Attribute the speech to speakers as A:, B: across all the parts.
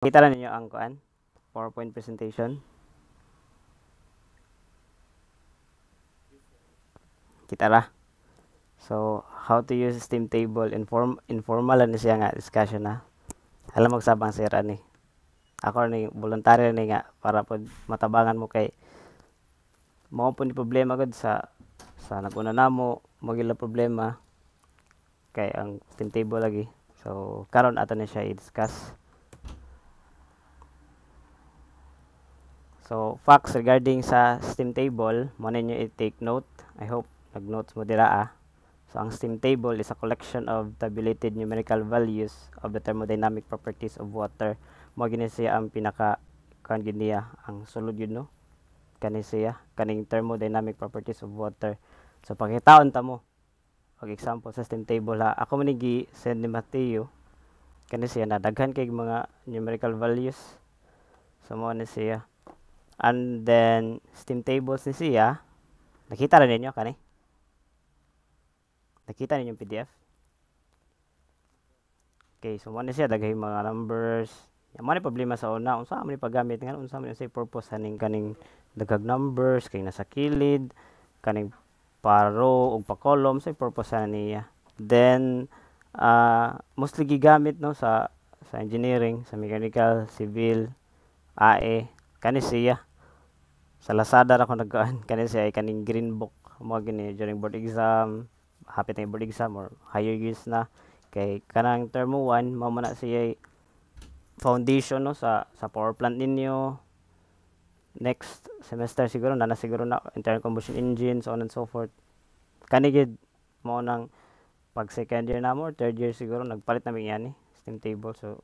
A: Kita na
B: ninyo ang kuan, PowerPoint presentation. Kita ra. So, how to use steam table inform informal na siya nga discussion na. Alam magsabang sira ni. Ako ni voluntary ni nga para pod matabangan mo kay mao po ni problema gud sa sa naguna namo magila problema kay ang steam table lagi. So, karon ato na siya i-discuss. So, facts regarding sa steam table, mo ninyo i-take note. I hope nag-notes mo dira ah. So, ang steam table is a collection of tabulated numerical values of the thermodynamic properties of water. Mo gini siya ang pinaka kan niya ang sulod yun no. Kani siya kaning thermodynamic properties of water. So, pakitaon ta mo. Og example sa steam table ha. Ako mo gi send ni Mateo kani siya nadaghan kay mga numerical values. So, mo ni siya And then, steam tables ni siya. Nakita rin ninyo, kani? Nakita ninyo yung PDF? Okay, so mo siya daghay mga numbers. Yung mga problema sa una, unsa man paggamit ngan unsa man say purpose haning kaning dagag numbers kay nasa kilid, kaning paro ug pa column say purpose niya. Then uh, mostly gigamit no sa sa engineering, sa mechanical, civil, AE, kani siya sa Lazada ra ko nagkaan kani siya ay kaning green book mga gini during board exam hapit na board exam or higher years na kay kanang term 1 mamana man na siya foundation no sa sa power plant ninyo next semester siguro na na siguro na internal combustion engine so on and so forth kani gid mao nang pag second year na mo third year siguro nagpalit na mi yan eh, steam table so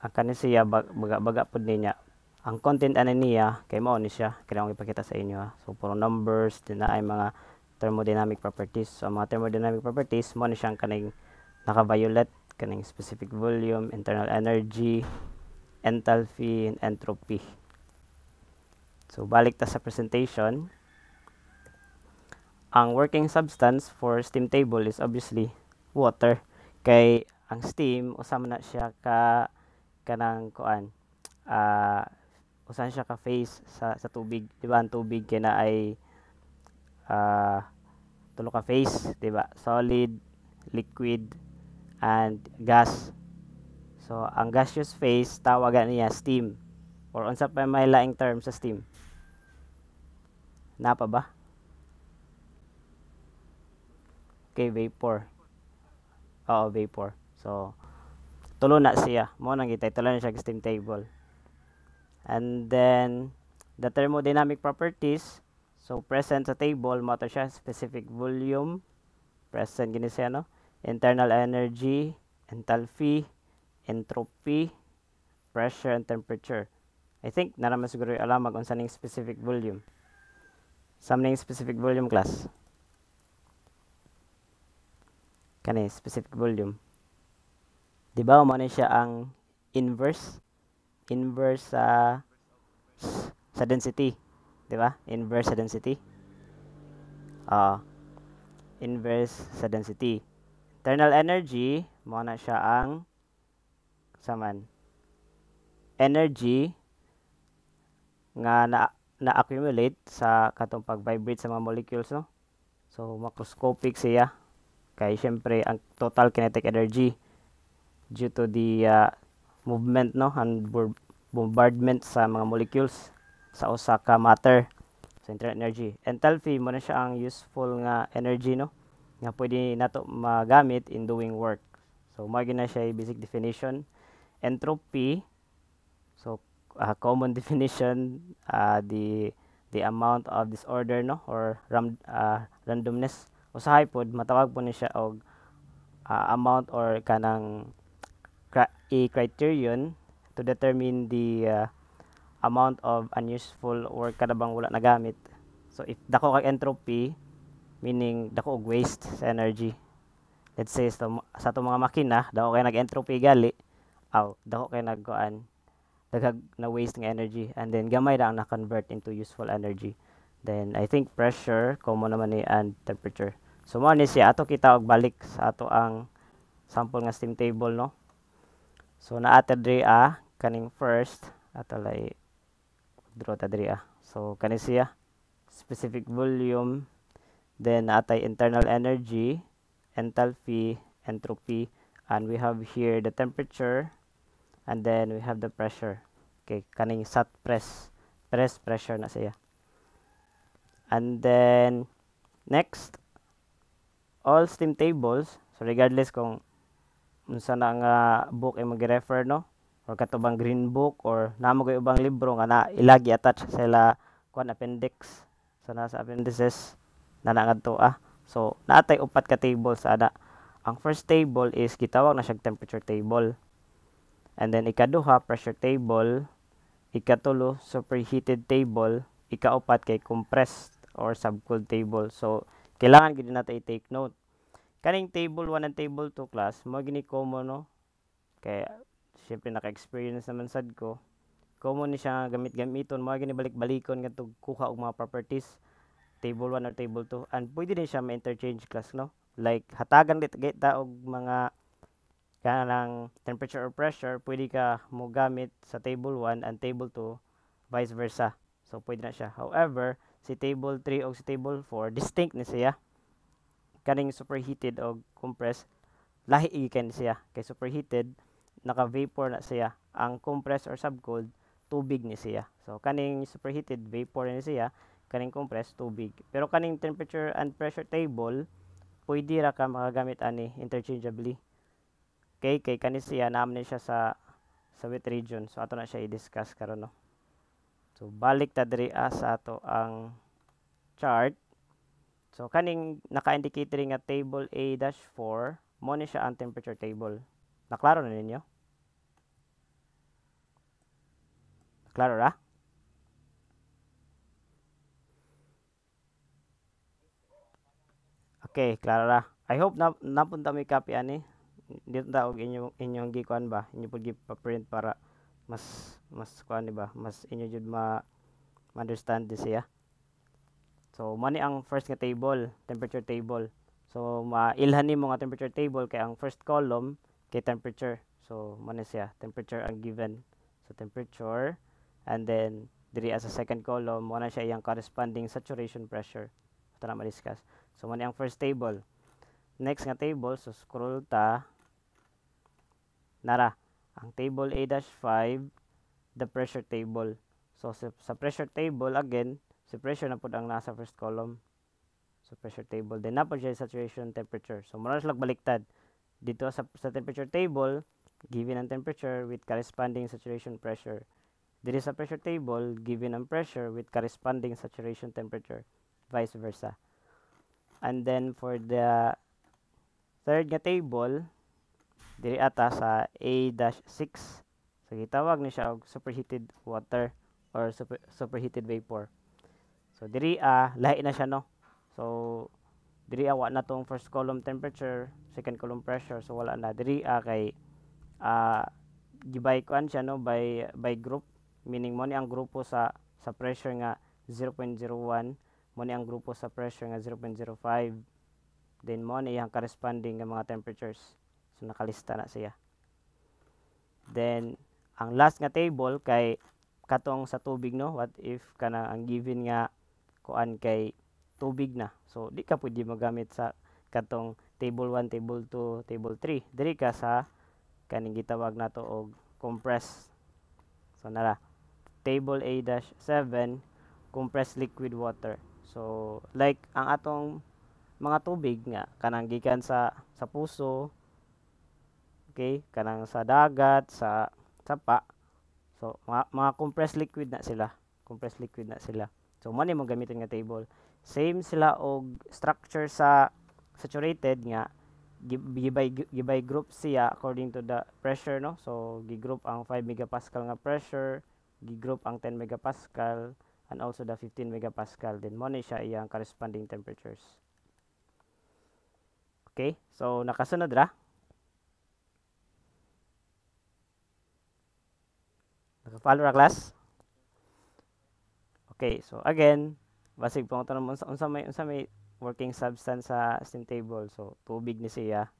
B: ang ah, kani siya baga baga pud niya ang content ana niya kay mao ni siya kailangan ipakita sa inyo ha. so puro numbers din na ay mga thermodynamic properties so mga thermodynamic properties mo ni siyang kaning naka-violet kaning specific volume internal energy enthalpy and entropy so balik ta sa presentation ang working substance for steam table is obviously water kay ang steam usama na siya ka kanang kuan uh, kung saan siya ka-face sa, sa tubig. Di ba? Ang tubig kaya ay uh, tulo ka face, di ba? Solid, liquid, and gas. So, ang gaseous phase, tawagan niya steam. Or unsa pa may laing term sa steam? Napa ba? Okay, vapor. Oo, vapor. So, tulo na siya. Mo nang gitay, tulo na siya sa steam table. And then, the thermodynamic properties. So, present sa table, mato siya, specific volume, present gini siya, no? Internal energy, enthalpy, entropy, pressure, and temperature. I think, naraman siguro yung alam kung saan specific volume. Saan specific volume class? Kani, specific volume. Diba, umano siya ang inverse inverse sa sa density, 'di ba? Inverse sa density. Ah. Uh, inverse sa density. Internal energy mo na siya ang saman. Energy nga na na-accumulate sa katong pag-vibrate sa mga molecules no. So macroscopic siya. Kay syempre ang total kinetic energy due to the uh, movement no and bombardment sa mga molecules sa usa ka matter sa internal energy. Enthalpy mo na siya ang useful nga energy no nga pwede nato magamit in doing work. So magi na siya basic definition. Entropy so uh, common definition uh, the the amount of disorder no or ram, uh, randomness usahay pod matawag po ni siya og uh, amount or kanang a criterion to determine the uh, amount of unuseful or kadabang wala nagamit. So if dako kay entropy, meaning dako og waste sa energy. Let's say sa, sa to mga makina, dako kay nag-entropy gali, aw, dako kay nagkuan daghag na waste ng energy and then gamay ra ang na-convert into useful energy. Then I think pressure common naman ni and temperature. So mo ni siya ato kita og balik sa ato ang sample nga steam table no. So naa dre a kaning first at alay draw ta diri ah. So kani siya specific volume then atay internal energy, enthalpy, entropy and we have here the temperature and then we have the pressure. Okay, kaning sat press, press pressure na siya. And then next all steam tables so regardless kung unsa na nga book ay mag-refer no or katubang green book or namo kay ubang libro nga na ilagi attach sa ila kuan appendix sa so nasa appendices na nangadto ah so naatay upat ka table sa ana ang first table is gitawag na siya temperature table and then ikaduha pressure table ikatulo superheated table ikaapat kay compressed or subcooled table so kailangan gid natay take note kaning table 1 and table 2 class mo gini common no kay syempre naka-experience naman sad ko common ni siya gamit-gamiton mga ginibalik balikon nga kuha og mga properties table 1 or table 2 and pwede din siya ma-interchange class no like hatagan dit kita og mga kanang temperature or pressure pwede ka mo gamit sa table 1 and table 2 vice versa so pwede na siya however si table 3 og si table 4 distinct ni siya kaning superheated og compressed lahi ikan siya kay superheated naka-vapor na siya ang compressed or subcooled tubig ni siya. So kaning superheated vapor ni siya, kaning compressed tubig. Pero kaning temperature and pressure table pwede ra ka makagamit ani interchangeably. Kay kay kani siya naam ni siya sa sa wet region. So ato na siya i-discuss karon no. So balik ta diri ah, sa ato ang chart. So kaning naka-indicate nga table A-4 mo ni siya ang temperature table. Naklaro na ninyo? Claro, ¿verdad? Okay, klaro ra. I hope na napunta mi copy ani. Dito ta og inyo inyong gikuan ba? Inyo pud print para mas mas kuan ni ba? Mas inyo jud ma, ma understand this ya. So mani ang first nga table, temperature table. So mailhan nimo nga temperature table kay ang first column kay temperature. So mani siya, temperature ang given. So temperature and then diri as a second column mo na siya iyang corresponding saturation pressure ato na ma-discuss so mo ang first table next nga table so scroll ta nara ang table A-5 the pressure table so sa, pressure table again si pressure na pud ang nasa first column so pressure table then na pud siya saturation temperature so mura sila baliktad dito sa, sa temperature table given ang temperature with corresponding saturation pressure There is a pressure table given on pressure with corresponding saturation temperature, vice versa. And then for the third nga table, diri ata sa A-6. So gitawag ni siya og superheated water or super, superheated vapor. So diri a ah, lahi na siya no. So diri awa na tong first column temperature, second column pressure. So wala na diri a ah, kay uh, gibay kuan siya no by by group meaning mo ni ang grupo sa sa pressure nga 0.01 mo ni ang grupo sa pressure nga 0.05 then mo ni ang corresponding nga mga temperatures so nakalista na siya then ang last nga table kay katong sa tubig no what if kana ang given nga kuan kay tubig na so di ka pwede magamit sa katong table 1 table 2 table 3 diri ka sa kaning gitawag nato og compress so nara table A-7 compressed liquid water. So like ang atong mga tubig nga kanang gikan sa sa puso okay kanang sa dagat sa sapa so mga, mga compressed liquid na sila compressed liquid na sila so man imong mo gamitin nga table same sila og structure sa saturated nga gibay gibay group siya according to the pressure no so gigroup ang 5 megapascal nga pressure group ang 10 megapascal and also the 15 megapascal then mo siya iyang corresponding temperatures okay so nakasunod ra nakafollow ra class okay so again basig pong tanong unsa, unsa may unsa may working substance sa steam table so tubig ni siya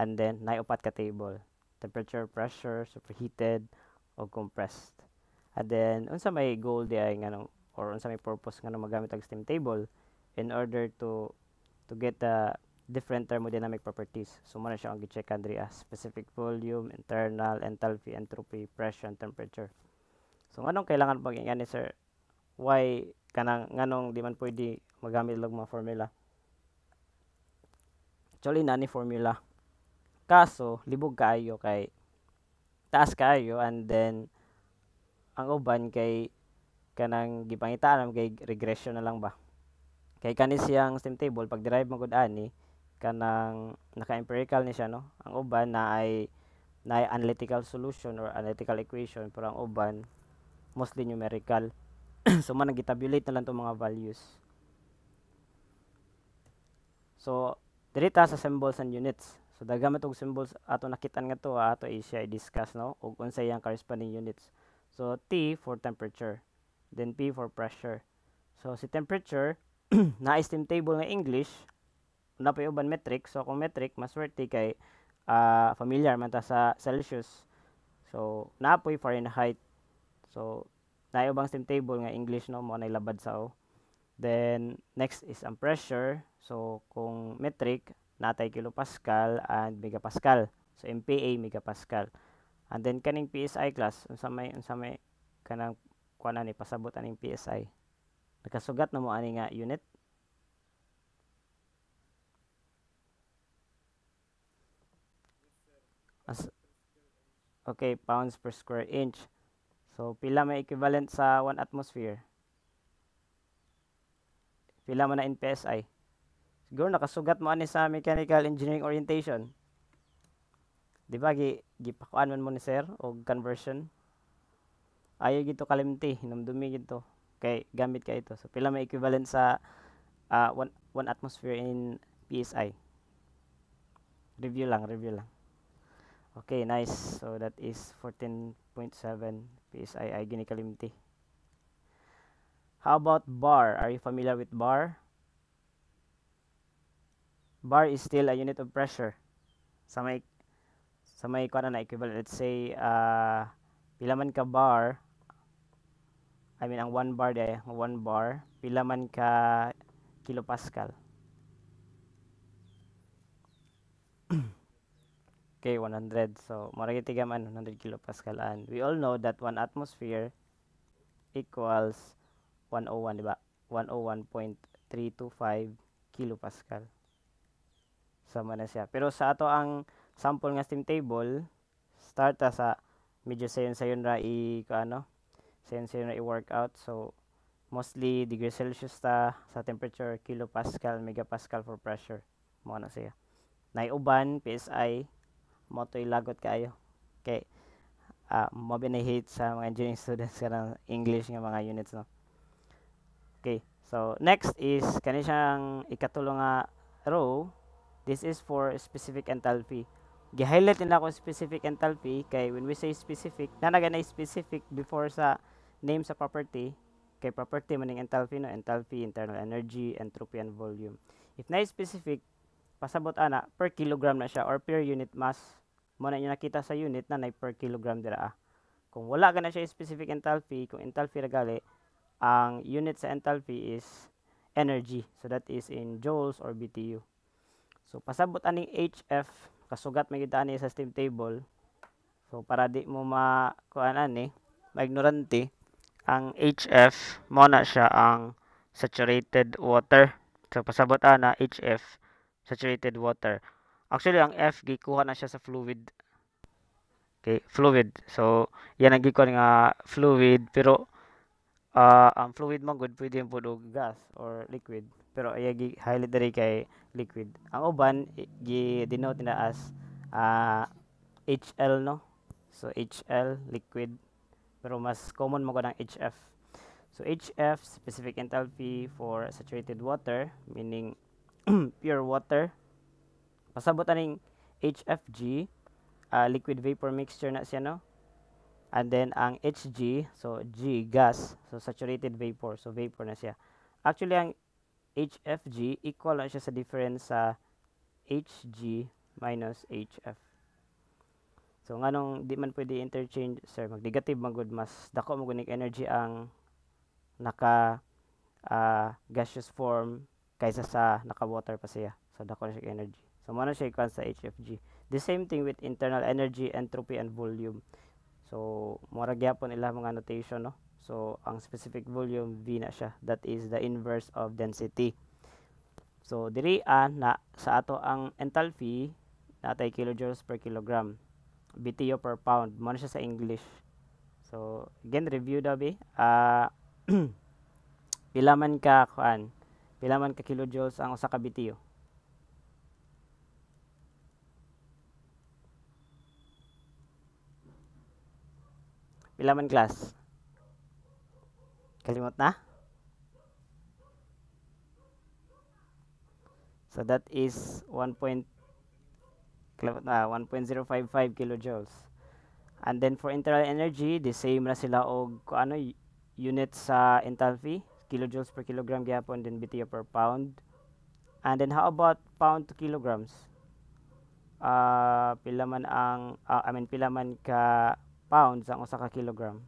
B: and then nay upat ka table temperature pressure superheated o compressed And then unsa may goal diay ngano or unsa may purpose ngano magamit ang steam table in order to to get the different thermodynamic properties. So muna siya ang gicheck check andria specific volume, internal enthalpy, entropy, pressure, and temperature. So nganong kailangan pag ingani sir why kanang nganong di man pwede magamit og mga formula? Actually na ni formula. Kaso libog kaayo kay taas kaayo and then ang uban kay kanang gipangitaan kay regression na lang ba kay kani siyang steam table pag derive man gud ani kanang naka empirical ni siya no ang uban na ay na ay analytical solution or analytical equation pero ang uban mostly numerical so man gitabulate na lang tong mga values so dirita sa symbols and units so daghan man tong symbols ato nakitan nga to ato i-discuss no ug unsay iyang corresponding units So, T for temperature. Then, P for pressure. So, si temperature, na steam table na English, na pa uban metric. So, kung metric, mas worthy kay uh, familiar man ta sa Celsius. So, na napoy Fahrenheit. So, na ubang steam table nga English no mo nailabad ilabad sa o. Then, next is ang pressure. So, kung metric, natay kilopascal and megapascal. So, MPA megapascal and then kaning PSI class unsa may unsa may kanang kuan ni pasabot aning PSI nakasugat na mo ani nga unit As, okay pounds per square inch so pila may equivalent sa 1 atmosphere pila man na in PSI siguro nakasugat mo ani sa mechanical engineering orientation di ba gipakuan man mo ni sir og conversion ayo gito kalimti hinumdumi gito kay gamit ka ito so pila may equivalent sa uh, one, one atmosphere in PSI review lang review lang okay nice so that is 14.7 PSI ay gini how about bar are you familiar with bar bar is still a unit of pressure sa may sa may kuha na equivalent let's say uh, pila man ka bar I mean ang 1 bar day 1 bar pila man ka kilopascal okay 100 so maragi man 100 kilopascal and we all know that 1 atmosphere equals 101 di ba 101.325 kilopascal sama na siya pero sa ato ang sample nga steam table start ta sa medyo sayon sayon ra i ano sayon sayon ra i workout so mostly degree Celsius ta sa temperature kilopascal megapascal for pressure mo na siya naiuban PSI mo to ilagot kayo okay uh, ah, na hate sa mga engineering students kanang English nga mga units no okay So, next is, kani siyang ikatulo nga row. This is for specific enthalpy. Gihighlight nila ko specific enthalpy kay when we say specific, na naga na specific before sa name sa property, kay property maning enthalpy no, enthalpy, internal energy, entropy and volume. If na specific, pasabot ana per kilogram na siya or per unit mass. Mo na nakita sa unit na na per kilogram dira. Ah. Kung wala ka na siya specific enthalpy, kung enthalpy ra gali, ang unit sa enthalpy is energy. So that is in joules or BTU. So pasabot aning HF kasugat may kita ani sa steam table so para di mo ma kuanan ni eh, maignorante ang HF mo na siya ang saturated water so pasabot ana ah HF saturated water actually ang F gikuha na siya sa fluid okay fluid so yan ang gikuha nga fluid pero uh, ang fluid mo good pwede po gas or liquid pero ay gi highlight diri kay liquid ang uban gi denote na as uh, ah, HL no so HL liquid pero mas common mo ang HF so HF specific enthalpy for saturated water meaning pure water pasabot aning HFG uh, ah, liquid vapor mixture na siya no and then ang HG so G gas so saturated vapor so vapor na siya actually ang HFG equal lang siya sa difference sa HG minus HF. So nga nung di man pwede interchange sir mag negative man gud mas dako mo gunig energy ang naka uh, gaseous form kaysa sa naka water pa siya. So dako na siya energy. So mo na siya ikuan sa HFG. The same thing with internal energy, entropy and volume. So mura gyapon ila mga notation no. So, ang specific volume, V na siya. That is the inverse of density. So, dirian na sa ato ang enthalpy natay kilojoules per kilogram. BTU per pound. Muna siya sa English. So, again, review daw be. Uh, ah, pila man ka, kuan, pila man ka kilojoules ang usa ka BTU. Pila man class? Kalimot na? So that is 1. Point, uh, 1.055 kilojoules. And then for internal energy, the same na sila og ano unit sa enthalpy, kilojoules per kilogram gyapon then BTU per pound. And then how about pound to kilograms? Uh, pila man ang uh, I mean pila man ka pounds ang usa ka kilogram.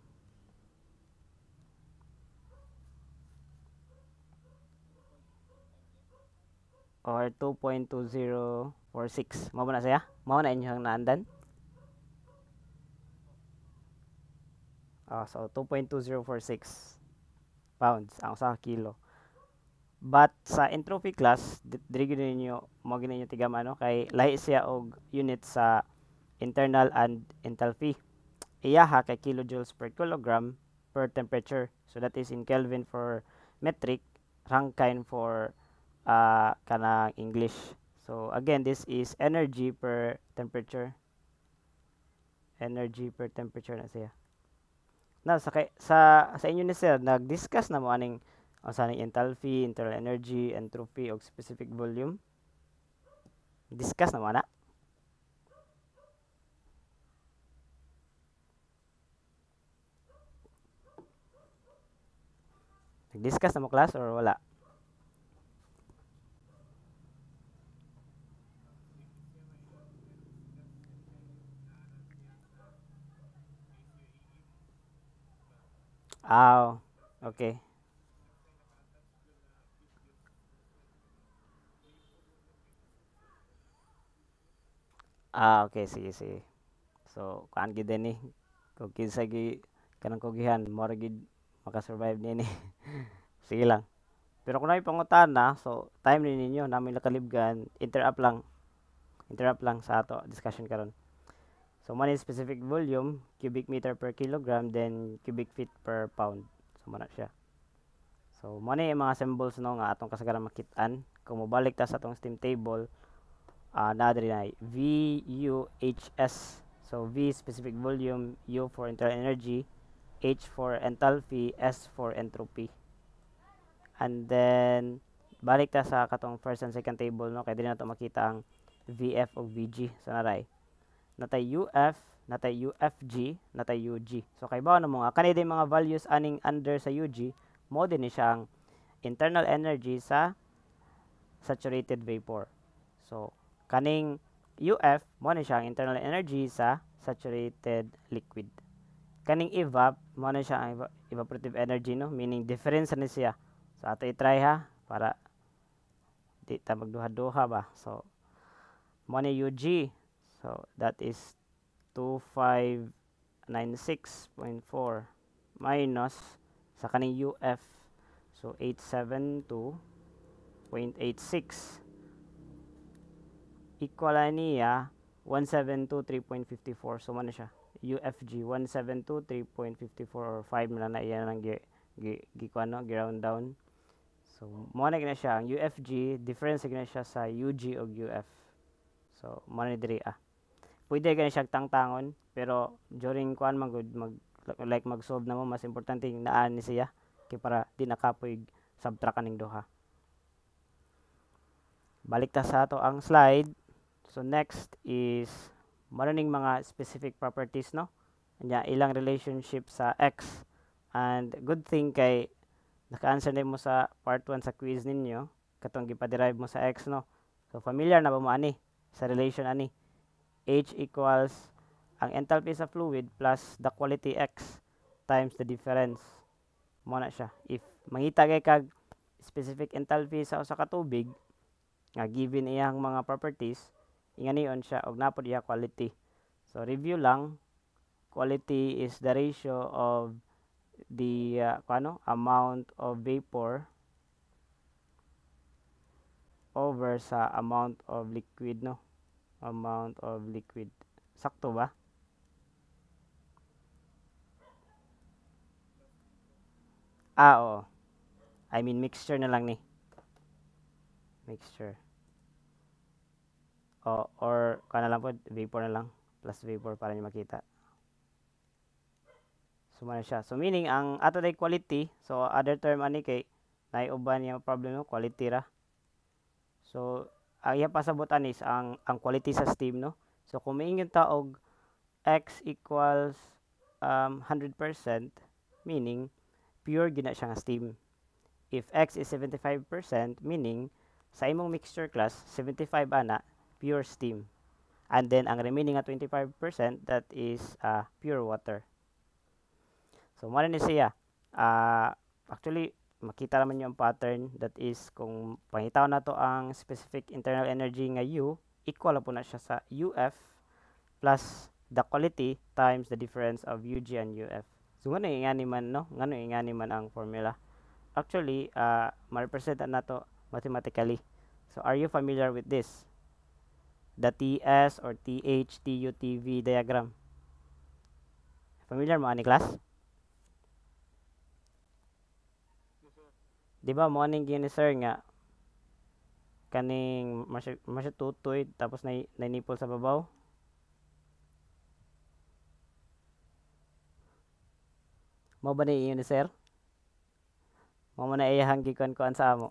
B: or 2.2046 mao na saya mao na inyong naandan oh, so 2.2046 pounds ang sa kilo but sa entropy class diri gyud ninyo mo gyud ninyo tigam ano kay lahi siya og unit sa internal and enthalpy iyaha kay kilojoules per kilogram per temperature so that is in kelvin for metric rankine for uh, ah, kanang English. So again, this is energy per temperature. Energy per temperature na siya. Na sa kay, sa sa inyo ni sir nag-discuss na mo aning o sa enthalpy, internal energy, entropy og specific volume. Discuss na mo na. discuss na mo class or wala? Ah, okay. Ah, okay sige, sige. So kuan gid ani kung kinsa gi kanang kugihan mura gid maka-survive nini. sige lang. Pero kung pangutana so time ni ninyo nami nakalibgan, interrupt lang. Interrupt lang sa ato discussion karon. So, man is specific volume, cubic meter per kilogram, then cubic feet per pound. So, muna siya. So, muna yung mga symbols no, nga atong kasagaran makitaan. Kung mabalik ta sa atong steam table, uh, na na V, U, H, S. So, V specific volume, U for internal energy, H for enthalpy, S for entropy. And then, balik ta sa katong first and second table, no? Kaya din na makita ang VF o VG. So, naray natay UF, natay UFG, natay UG. So kay ba ano mga kanay mga values aning under sa UG, mo din ni siyang internal energy sa saturated vapor. So kaning UF mo ni siyang internal energy sa saturated liquid. Kaning evap mo ni siyang evap evaporative energy no, meaning difference ni siya. So ato i-try ha para di ta magduha-duha ba. So mo ni UG So that is 2596.4 minus sa kaning UF. So 872.86 equal niya 172.3.54. So man siya. UFG 172.3.54 or 5 na na iyan ang gi, gi, gi ano, gi round down. So mo na siya ang UFG difference na siya sa UG og UF. So mo diri ah pwede gani siyang tangtangon pero during kuan man mag like mag solve na mo mas importante naan ni siya kay para di nakapoy subtract aning duha balik ta sa ato ang slide so next is maraming mga specific properties no nya ilang relationship sa x and good thing kay naka-answer na mo sa part 1 sa quiz ninyo katong gipa-derive mo sa x no so familiar na ba mo ani sa relation ani H equals ang enthalpy sa fluid plus the quality X times the difference. Mo na siya. If mangita kay kag specific enthalpy sa usa ka tubig nga given iyang mga properties, inganiyon siya og napod iya quality. So review lang, quality is the ratio of the uh, ano, amount of vapor over sa amount of liquid no amount of liquid. Sakto ba? Ah, oo. I mean, mixture na lang ni. Mixture. O, or, ka na lang po, vapor na lang. Plus vapor para nyo makita. Suma siya. So, meaning, ang ato day quality, so, other term ani kay, naiuban yung problem no, quality ra. So, uh, ah, iya pasabot anis ang ang quality sa steam no so kung maingin ta og x equals um, 100% meaning pure gina siya nga steam if x is 75% meaning sa imong mixture class 75 ana pure steam and then ang remaining nga 25% that is uh, pure water so mo ni siya uh, actually makita naman nyo ang pattern that is kung pangitaw na to ang specific internal energy nga U equal na po na siya sa UF plus the quality times the difference of UG and UF. So, ngano ingani man, no? Ngano ingani man ang formula. Actually, uh, ma-represent na to mathematically. So, are you familiar with this? The TS or TH, TU, TV diagram. Familiar mo, ani class? di ba mo aning gini sir nga kaning masya, tutoy tapos na nanipol sa babaw mo ba ni yun sir mo mo na iyahang gikuan kuan sa amo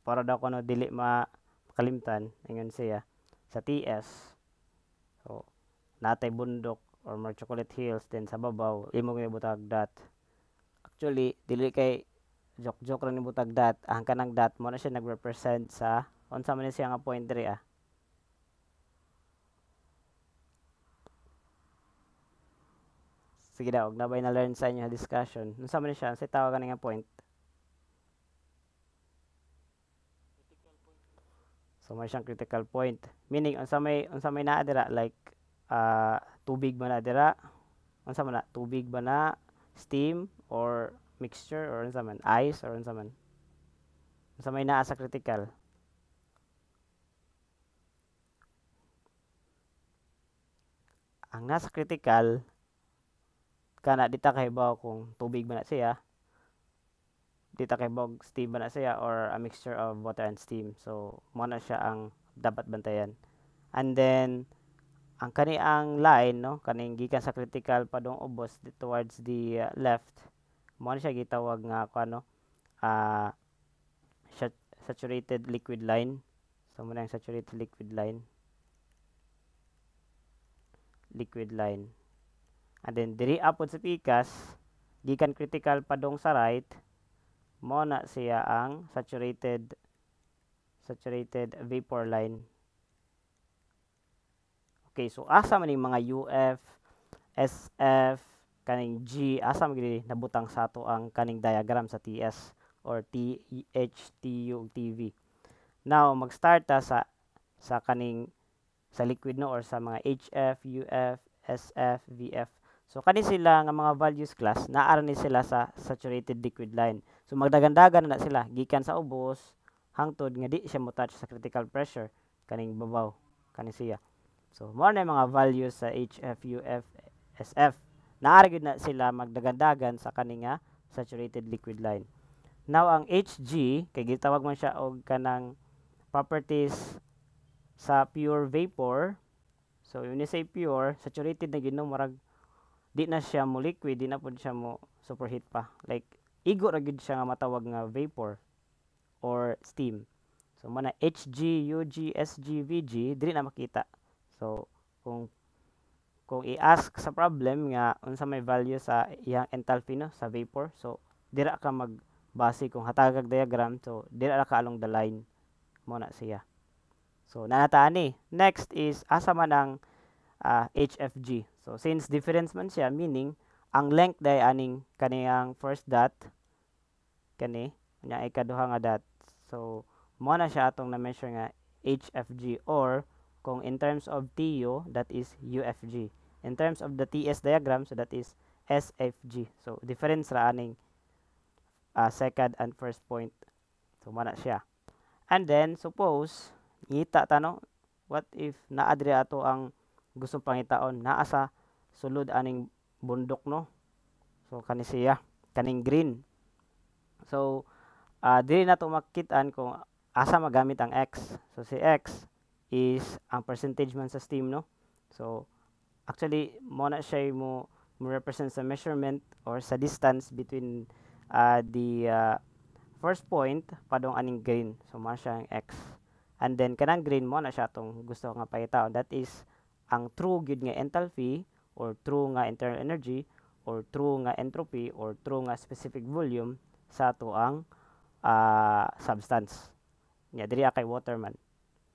B: para daw no dili ma kalimtan ingon siya sa TS so natay bundok or more chocolate hills then sa babaw imo gyud butag dat actually dili kay jok-jok ra ni butag dat ah, ang kanang dat mo na siya nagrepresent sa unsa man siya nga point diri ah sige daw og nabay na learn sa inyo discussion unsa man siya sa tawag nga point so may siyang critical point meaning unsa may unsa may naa dira like uh, tubig ba na dira unsa man na tubig ba na steam or mixture or unsa man ice or unsa man unsa may naa sa critical ang nasa critical kana dita kahibaw kung tubig ba na siya dita kahibaw steam ba na siya or a mixture of water and steam so mo na siya ang dapat bantayan and then ang kani ang line no kaning gikan sa critical padong ubos towards the uh, left mo siya gitawag nga ako ano uh, saturated liquid line so mo na yung saturated liquid line liquid line and then diri apod sa pikas gikan critical padong sa right mo na siya ang saturated saturated vapor line okay so asa man yung mga UF SF kaning G asam gid nabutang sa ato ang kaning diagram sa TS or THTU TV. Now mag-start ta sa sa kaning sa liquid no or sa mga HF, UF, SF, VF. So kani sila nga mga values class naa ni sila sa saturated liquid line. So magdagandagan na sila gikan sa ubos hangtod nga di siya touch sa critical pressure kaning babaw kani siya. So mo na mga values sa HF, UF, SF. Naa na sila magdagandagan sa kaninga saturated liquid line. Now ang Hg kay gitawag man siya og kanang properties sa pure vapor. So yun say pure, saturated na gino marag di na siya mo liquid, di na pud siya mo superheat pa. Like igo ra gyud siya nga matawag nga vapor or steam. So mana HG, UG, SG, VG dili na makita. So kung kung i-ask sa problem nga unsa may value sa iyang enthalpy no sa vapor so dira ka magbase kung hatagag diagram so dira ka along the line mo na siya so nanataan ni next is asa man ang uh, ah, HFG so since difference man siya meaning ang length day aning kaniyang first dot kani nya ikaduha nga dot so mo na siya atong na measure nga HFG or kung in terms of TU, that is UFG. In terms of the TS diagram, so that is SFG. So, difference raaning uh, second and first point. So, mana siya. And then, suppose, ngita tano, what if naadri ato ang gusto pangitaon, naa sa sulod aning bundok, no? So, kani siya, kaning green. So, uh, dili na to makitaan kung asa magamit ang x. So, si x, is ang percentage man sa steam no so actually mo na siya mo mo represent sa measurement or sa distance between uh, the uh, first point padong aning green so mo siya ang x and then kanang green mo na siya tong gusto nga pahitaw that is ang true gyud nga enthalpy or true nga internal energy or true nga entropy or true nga specific volume sa ato ang uh, substance. Nya diri kay water man.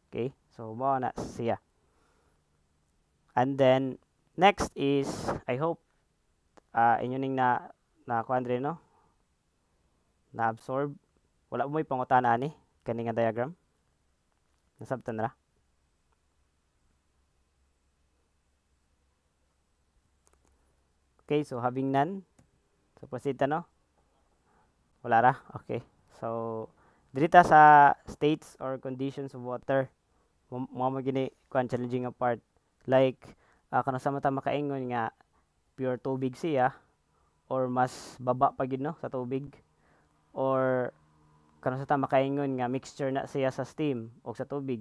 B: Okay? So bonus, siya. And then next is I hope uh, inyo ning na na kuan no. Na absorb wala mo pangutan ani kani nga diagram. Nasabtan ra. Okay, so having none. So proceed no. Wala ra. Okay. So dito sa states or conditions of water mao mo gini kuan challenging nga part like uh, ah, kanang sama ta makaingon nga pure tubig siya or mas baba pa gid no sa tubig or kanang sa tama makaingon nga mixture na siya sa steam o sa tubig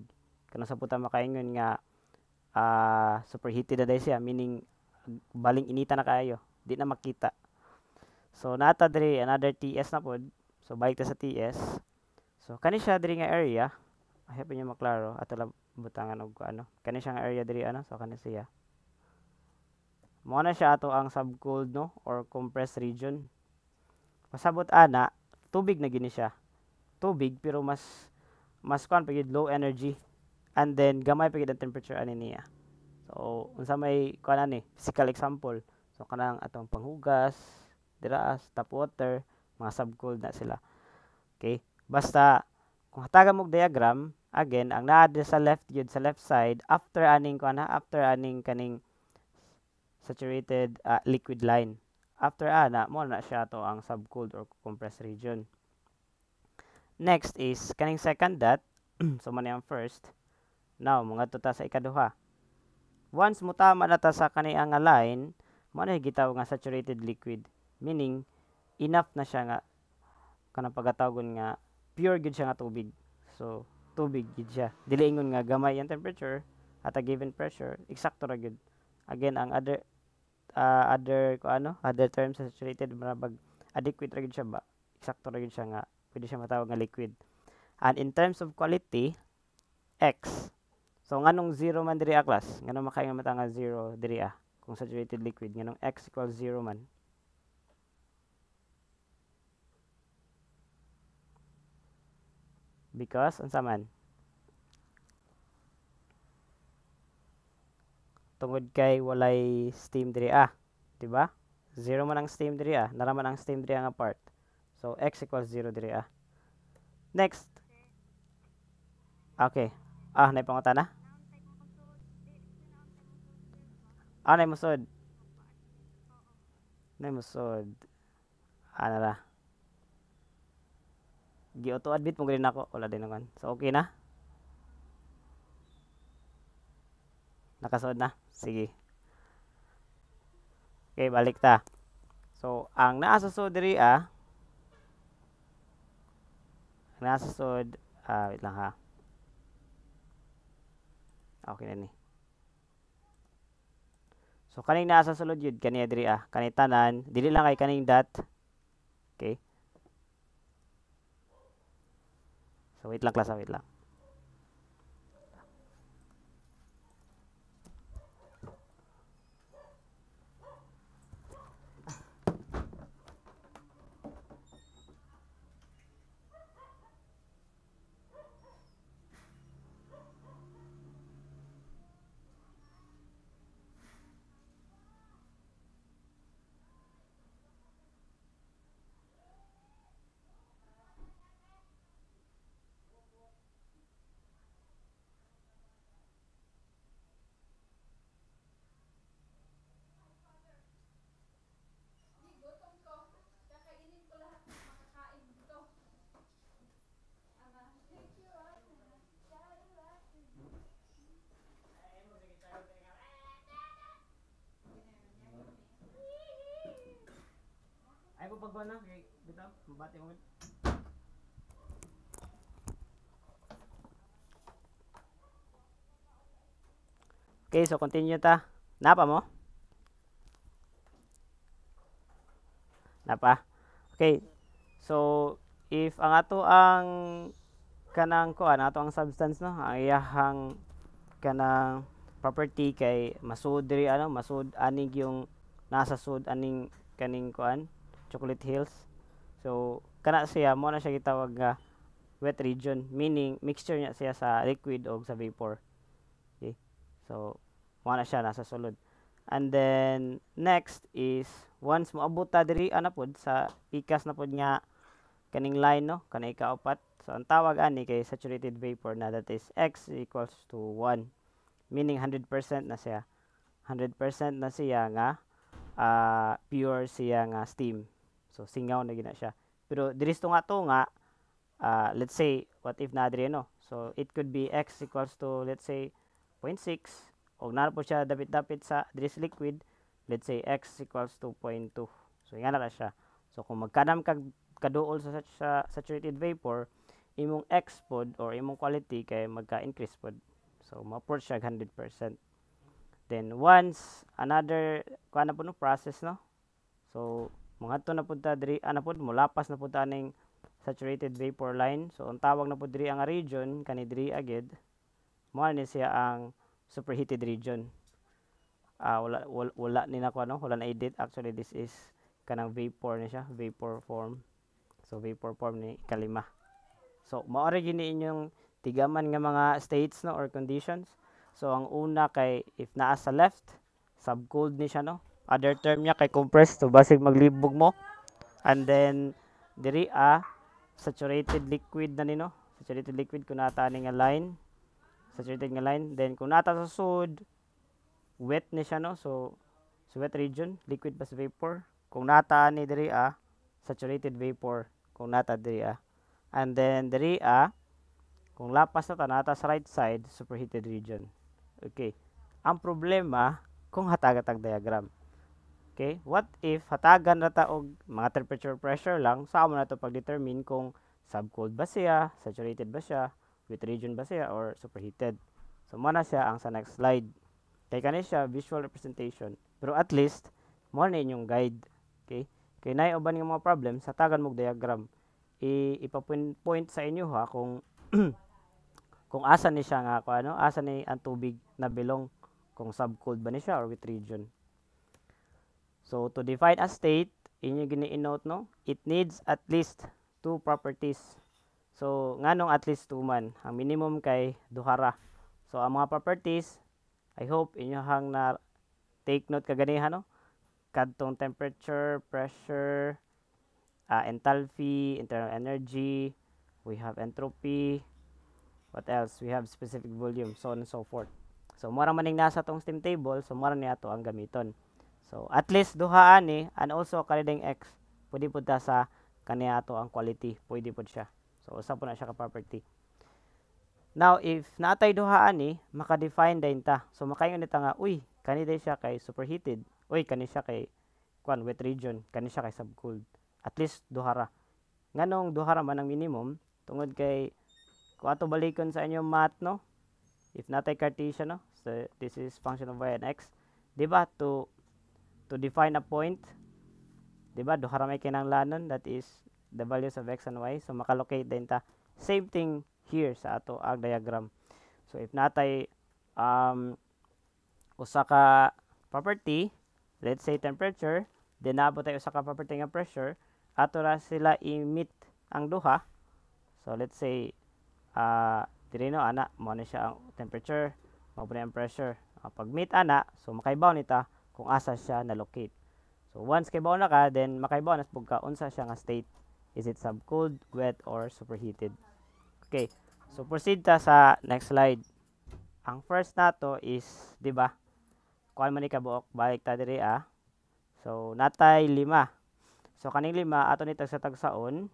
B: kanang sa puta makaingon nga uh, superheated na siya meaning baling inita na kayo di na makita so nata diri another TS na pod so balik ta sa TS so kani siya diri nga area mahirap niya maklaro ato lang butangan og ano kani siyang area diri ano so kani siya mo na siya ato ang subcold no or compressed region pasabot ana tubig na gini siya tubig pero mas mas kuan pagid low energy and then gamay pagid ang temperature ani niya so unsa may kuan ani physical example so kanang atong panghugas diraas tap water mga subcold na sila okay basta kung hatagan mo diagram again ang naa sa left yun sa left side after aning kuan after aning kaning saturated uh, liquid line after ana mo na siya to ang subcooled or compressed region next is kaning second dot so man ang first now mga tuta sa ikaduha once mo tama na ta sa kani ang line mo na gitaw nga saturated liquid meaning enough na siya nga kanang pagatagon nga pure gid siya nga tubig. So, tubig gid siya. Dili ingon nga gamay ang temperature at a given pressure, eksakto ra gid. Again, ang other uh, other ko ano, other terms saturated marabag adequate ra gid siya ba. Eksakto ra gid siya nga pwede siya matawag nga liquid. And in terms of quality, X. So nganong zero man diri a class? nganong makaya nga mata nga zero diri a? kung saturated liquid nganong X equals 0 man. Because, unsa man? Tungod kay walay steam diri ah. Diba? zero man ang steam diri ah. Naraman ang steam diri nga part. So, x equals 0 diri ah. Next. Okay. Ah, naipanguta na? Ah, ah naimusod. Naimusod. Ah, nara gi auto admit mo gani nako wala din naman so okay na Nakasood na sige okay balik ta so ang naa sa sud diri ah naa sa sud ah wait lang ha okay na ni So kaning naa sulod yun kani diri ah, kani dili lang kay kaning dot. Okay? Vete la clase, vete la. na, kay bitaw, mabati mo. Okay, so continue ta. Napa mo? Napa. Okay. So if ang ato ang kanang kuan ato ang substance no, ang iyahang kanang property kay masud diri ano, masud aning yung nasa sud aning kaning kuan Chocolate Hills. So, kana siya, mo na siya gitawag nga wet region. Meaning, mixture niya siya sa liquid o sa vapor. Okay? So, mo na siya, nasa sulod. And then, next is, once moabot ta diri, ana ah, pod, sa ikas na pod nga, kaning line, no? Kana ikaapat. So, ang tawag ani kay saturated vapor na that is X equals to 1. Meaning, 100% na siya. 100% na siya nga, uh, pure siya nga steam. So singaw na gina siya. Pero diri to nga to nga uh, let's say what if na diri no. So it could be x equals to let's say 0.6 og na po siya dapit-dapit sa diri liquid let's say x equals to 0.2. So ingana ra siya. So kung magkanam kag kaduol sa, sa saturated vapor imong x pod or imong quality kay magka-increase pod. So ma-approach siya 100%. Then once another kuha na po no process no. So mga na pud ta diri ana ah, pud mulapas na pud ta ning saturated vapor line. So ang tawag na pud diri ang region kani diri agad mo ni siya ang superheated region. uh, wala wala, wala ni ko ano, wala na edit actually this is kanang vapor ni siya, vapor form. So vapor form ni ikalima. So mao ra gini inyong tigaman nga mga states no or conditions. So ang una kay if naa sa left, subcold ni siya no. Other term niya kay compress to basig maglibog mo. And then diri a saturated liquid na nino. Saturated liquid kun ata nga line. Saturated nga line. Then kun ata sa sud wet ni siya no. So so wet region liquid plus vapor. Kung nata ni diri a saturated vapor kung nata diri a. And then diri a kung lapas na tanata sa right side, superheated region. Okay. Ang problema, kung hatagatag diagram. Okay? What if hatagan na ta og mga temperature pressure lang, sa amo na to pag-determine kung subcooled ba siya, saturated ba siya, with region ba siya, or superheated. So, mo na siya ang sa next slide. Kay kani siya visual representation. Pero at least, mo na inyong guide. Okay? Kay naiuban nga mga problem, sa tagan mo diagram. I ipa-point sa inyo ha kung kung asa ni siya nga ano, asa ni ang tubig na bilong kung subcooled ba ni siya or with region. So, to define a state, inyo gini-note, no? It needs at least two properties. So, nganong at least two man. Ang minimum kay duhara. So, ang mga properties, I hope inyo hang na take note kaganiha, no? Kadtong temperature, pressure, uh, enthalpy, internal energy, we have entropy, what else? We have specific volume, so on and so forth. So, mura maning nasa tong steam table, so mura niya to ang gamiton. So, at least duha ani eh, and also kanading x pwede pud ta sa kaniya ato ang quality, pwede pud siya. So, usa po na siya ka property. Now, if natay duha ani, eh, maka-define din ta. So, makaingon nita nga, uy, kani day siya kay superheated. Uy, kani siya kay kwan wet region, kani siya kay subcooled. At least duhara. Nganong duhara man ang minimum tungod kay kung ato balikon sa inyong math no, if natay Cartesian no, so this is function of y and x, Diba, to to define a point, diba, 'di ba? Duharamay lanon, that is the values of x and y. So makalocate din ta. Same thing here sa ato ang diagram. So if natay um usa ka property, let's say temperature, then naabot tayo usa ka property nga pressure, ato ra sila i-meet ang duha. So let's say uh, ah, diri no ana mo na siya ang temperature, mao ang pressure. Uh, pag meet ana, so makaibaw nita kung asa siya na-locate. So once kay mao na ka, then makaibawanas pug ka unsa siya nga state. Is it subcooled, wet or superheated? Okay. So proceed ta sa next slide. Ang first nato is, di ba? Kuan man ni ka buok, balik ta diri ah. So natay lima. So kaning lima ato ni tag sa tagsaon.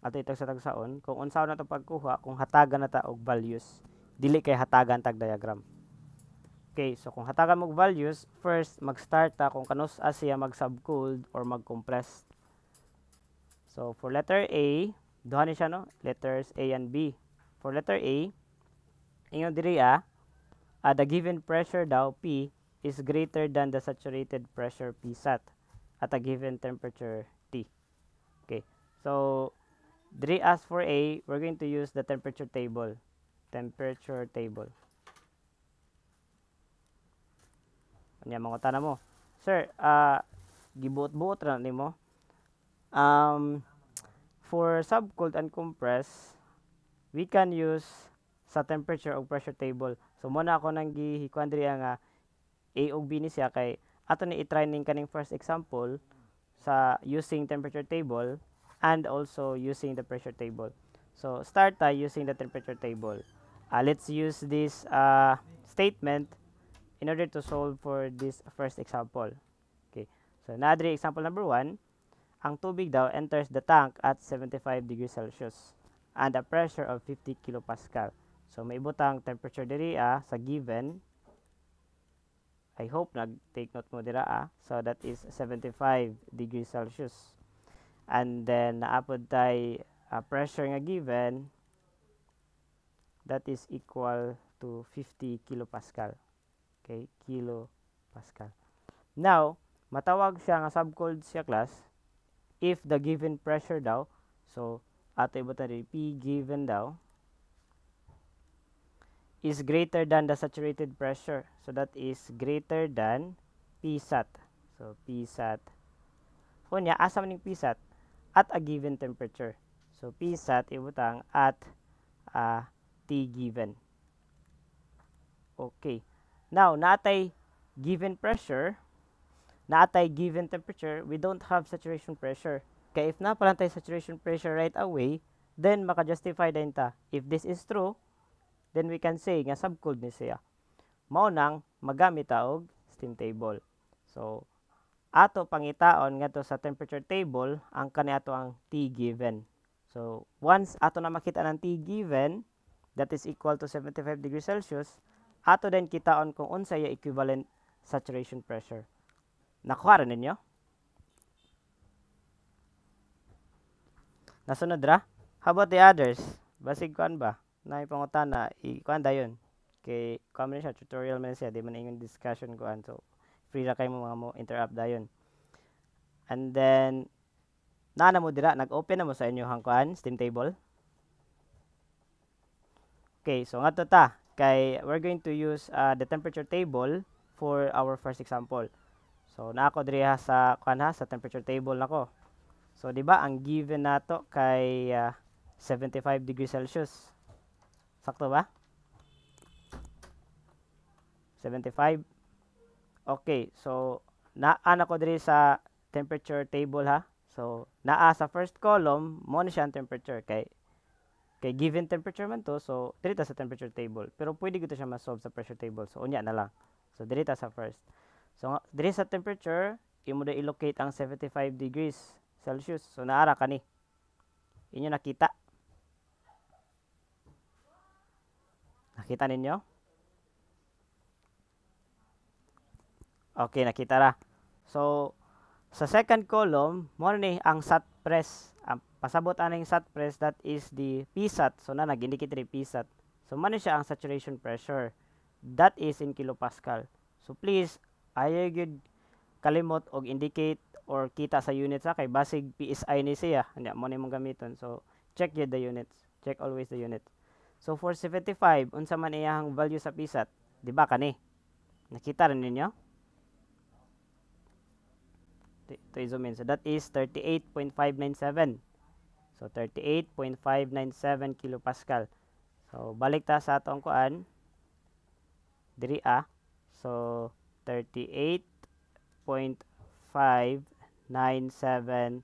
B: Ato itag sa tagsaon kung unsa na to pagkuha kung hatagan na ta og values dili kay hatagan tag diagram. Okay, so kung hatagan mo values, first mag-start ta kung kanos siya mag-subcooled or mag-compress. So for letter A, duha siya no, letters A and B. For letter A, ingon diri ah, uh, the given pressure daw P is greater than the saturated pressure Psat at a given temperature T. Okay. So diri as for A, we're going to use the temperature table. Temperature table. Niya manguta na mo. Sir, uh, gibuot-buot ra nimo. Um, for subcooled and compressed, we can use sa temperature o pressure table. So muna ako nang gihikuan diri nga A og B ni siya kay ato ni i-try ning kaning first example sa using temperature table and also using the pressure table. So start tayo using the temperature table. Uh, let's use this uh, statement in order to solve for this first example. Okay. So, another example number 1, ang tubig daw enters the tank at 75 degrees Celsius and a pressure of 50 kilopascal. So, may butang temperature diri ah, sa given. I hope nag-take note mo dira ah. So, that is 75 degrees Celsius. And then, naapod tay uh, pressure nga given, that is equal to 50 kilopascal. Okay, kilo Pascal. Now, matawag siya nga subcold siya class if the given pressure daw. So, ato ibutan rin, P given daw is greater than the saturated pressure. So, that is greater than PSAT. So, PSAT. Kunya, asa man yung PSAT? At a given temperature. So, PSAT, ibutang at uh, T given. Okay. Now, natay given pressure, natay given temperature, we don't have saturation pressure. Kaya if napalan tayo saturation pressure right away, then maka-justify din ta. If this is true, then we can say nga subcooled ni siya. Mao nang magamit ta og steam table. So, ato pangitaon ngadto sa temperature table ang kaniadto ang T given. So, once ato na makita ng T given, that is equal to 75 degrees Celsius, ato din on kung unsa ya equivalent saturation pressure. Nakuha rin ninyo? Nasunod ra? How about the others? Basig kuan ba? Na kuan da dayon. Kay kuan man siya tutorial man siya, di man ingon discussion kuan so free ra kay mo mga mo interrupt dayon. And then na na mo dira nag-open na mo sa inyo hang kuan steam table. Okay, so ngadto ta Kay, we're going to use uh, the temperature table for our first example. So, na ako diri sa kuan sa temperature table nako. So, di ba ang given nato kay uh, 75 degrees Celsius. Sakto ba? 75. Okay, so naa na ko diri sa temperature table ha. So, naa sa first column mo ni siya ang temperature kay Kay given temperature man to, so dirita sa temperature table. Pero pwede gito siya ma-solve sa pressure table. So unya na lang. So dirita sa first. So diri sa temperature, imo da locate ang 75 degrees Celsius. So naara kani. Inyo nakita. Nakita ninyo? Okay, nakita ra. So, sa second column, mo ni ang sat press, ang pasabot aning sat press that is the psat so na nagindikit ri psat so mano siya ang saturation pressure that is in kilopascal so please ayaw gyud kalimot og indicate or kita sa unit sa kay basig PSI ni siya Hindi, mo ni mong gamiton so check gyud the units check always the unit. so for 75 unsa man iyang value sa psat di ba kani nakita rin ninyo to, to zoom in so that is 38.597 So 38.597 kilopascal. So balik ta sa atong kuan diri a. Ah. So 38.597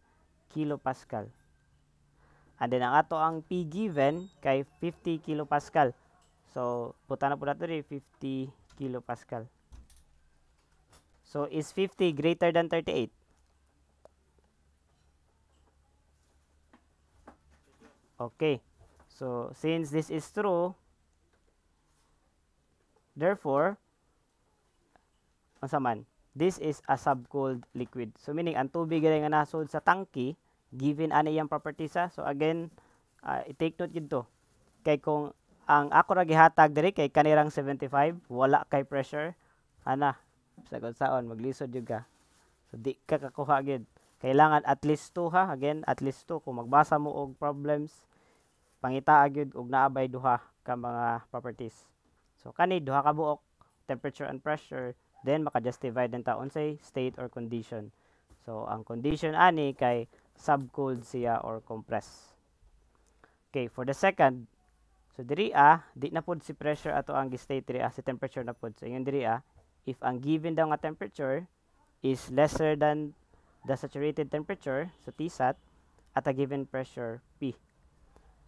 B: kilopascal. And then ang ato ang P given kay 50 kilopascal. So puta na po nato diri 50 kilopascal. So is 50 greater than 38? Okay. So, since this is true, therefore, masaman, this is a subcooled liquid. So, meaning, ang tubig rin nga nasod sa tangki, given ano yung property sa. So, again, uh, i-take note yun to. Kay kung ang ako ra gihatag diri kay kanirang 75, wala kay pressure, ana, sagod saon, maglisod jud ka. So, di ka kakuha gid. Kailangan at least 2 ha, again, at least 2. Kung magbasa mo og problems, pangita agyud og naabay duha ka mga properties. So kani duha ka buok temperature and pressure then maka-justify din taon say state or condition. So ang condition ani kay subcooled siya or compressed. Okay, for the second, so diri a di na pud si pressure ato ang gi-state diri a si temperature na pud. So ingon diri a if ang given daw nga temperature is lesser than the saturated temperature, so Tsat, at a given pressure P.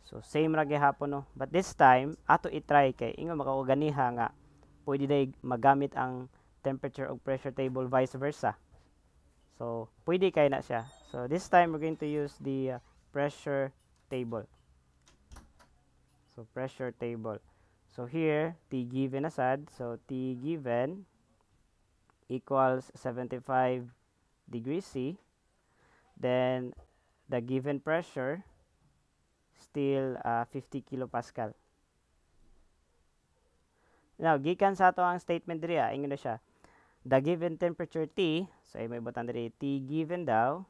B: So same ra gihapon no. But this time ato i-try kay ingon makaganiha nga pwede day magamit ang temperature og pressure table vice versa. So pwede kay na siya. So this time we're going to use the uh, pressure table. So pressure table. So here T given asad, so T given equals 75 degrees C. Then the given pressure still uh, ah, 50 kilopascal. Now, gikan sa ato ang statement diri ah, ingon siya. The given temperature T, so ay may butang diri T given daw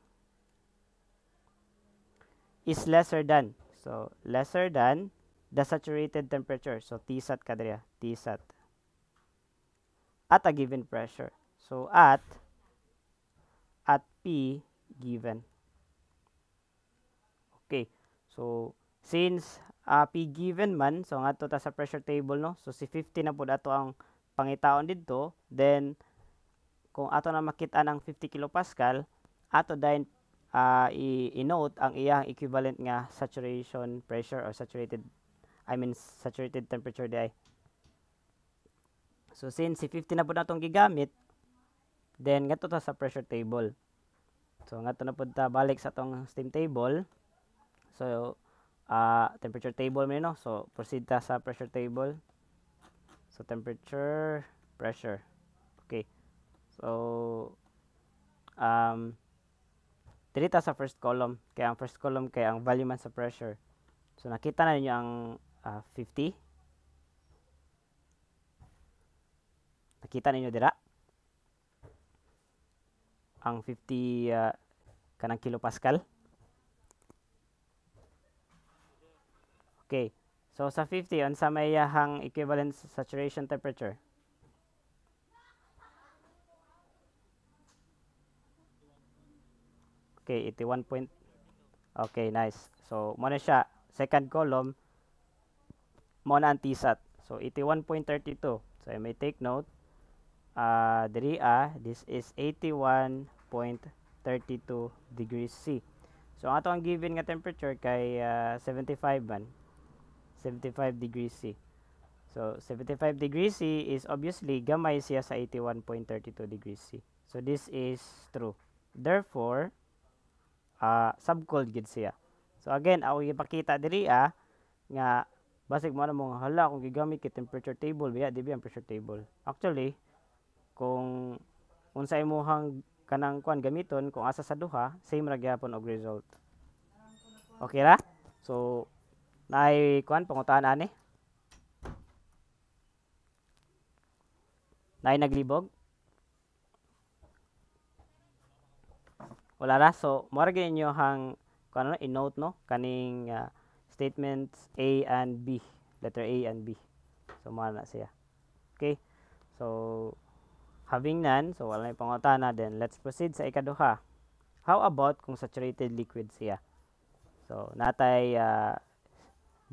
B: is lesser than. So, lesser than the saturated temperature. So, Tsat ka diri ah, T sat. At a given pressure. So, at at P given. Okay. So, Since uh, ah, P given man, so nga to ta sa pressure table no, so si 50 na pud ato ang pangitaon dito, then kung ato na makita ng 50 kilopascal, ato dahin uh, ah, i-note ang iyang equivalent nga saturation pressure or saturated, I mean saturated temperature di So since si 50 na pud natong gigamit, then ngato ta sa pressure table. So ngato na pud ta balik sa tong steam table. So uh, temperature table mo no? So, proceed ta sa pressure table. So, temperature, pressure. Okay. So, um, dili sa first column. Kaya ang first column, kaya ang value man sa pressure. So, nakita na ninyo ang uh, ah, 50. Nakita ninyo dira? Ang 50 uh, ah, kanang kilopascal. Pascal. Okay. So sa 50, on sa may hang equivalent saturation temperature? Okay, 81 point. Okay, nice. So mo na siya second column mo na ang TSAT. So 81.32. So I may take note. Uh, ah, A, ah, this is 81.32 degrees C. So ang ato ang given nga temperature kay uh, ah, 75 man. 75 degrees C. So, 75 degrees C is obviously gamay siya sa 81.32 degrees C. So, this is true. Therefore, uh, subcold gid siya. So, again, ako ipakita diri ah, nga basig mo na mong hala kung gigamit kay temperature table biya di ba ang pressure table. Actually, kung unsa imong kanang kwan gamiton kung asa sa duha, same ra gyapon og result. Okay ra? So, na ay kuan pangutaan ani na ay naglibog wala ra so morga inyo hang kuan no note no kaning uh, statements A and B letter A and B so mara na siya okay so having none so wala na pangutaan na then let's proceed sa ikaduha how about kung saturated liquid siya so natay uh,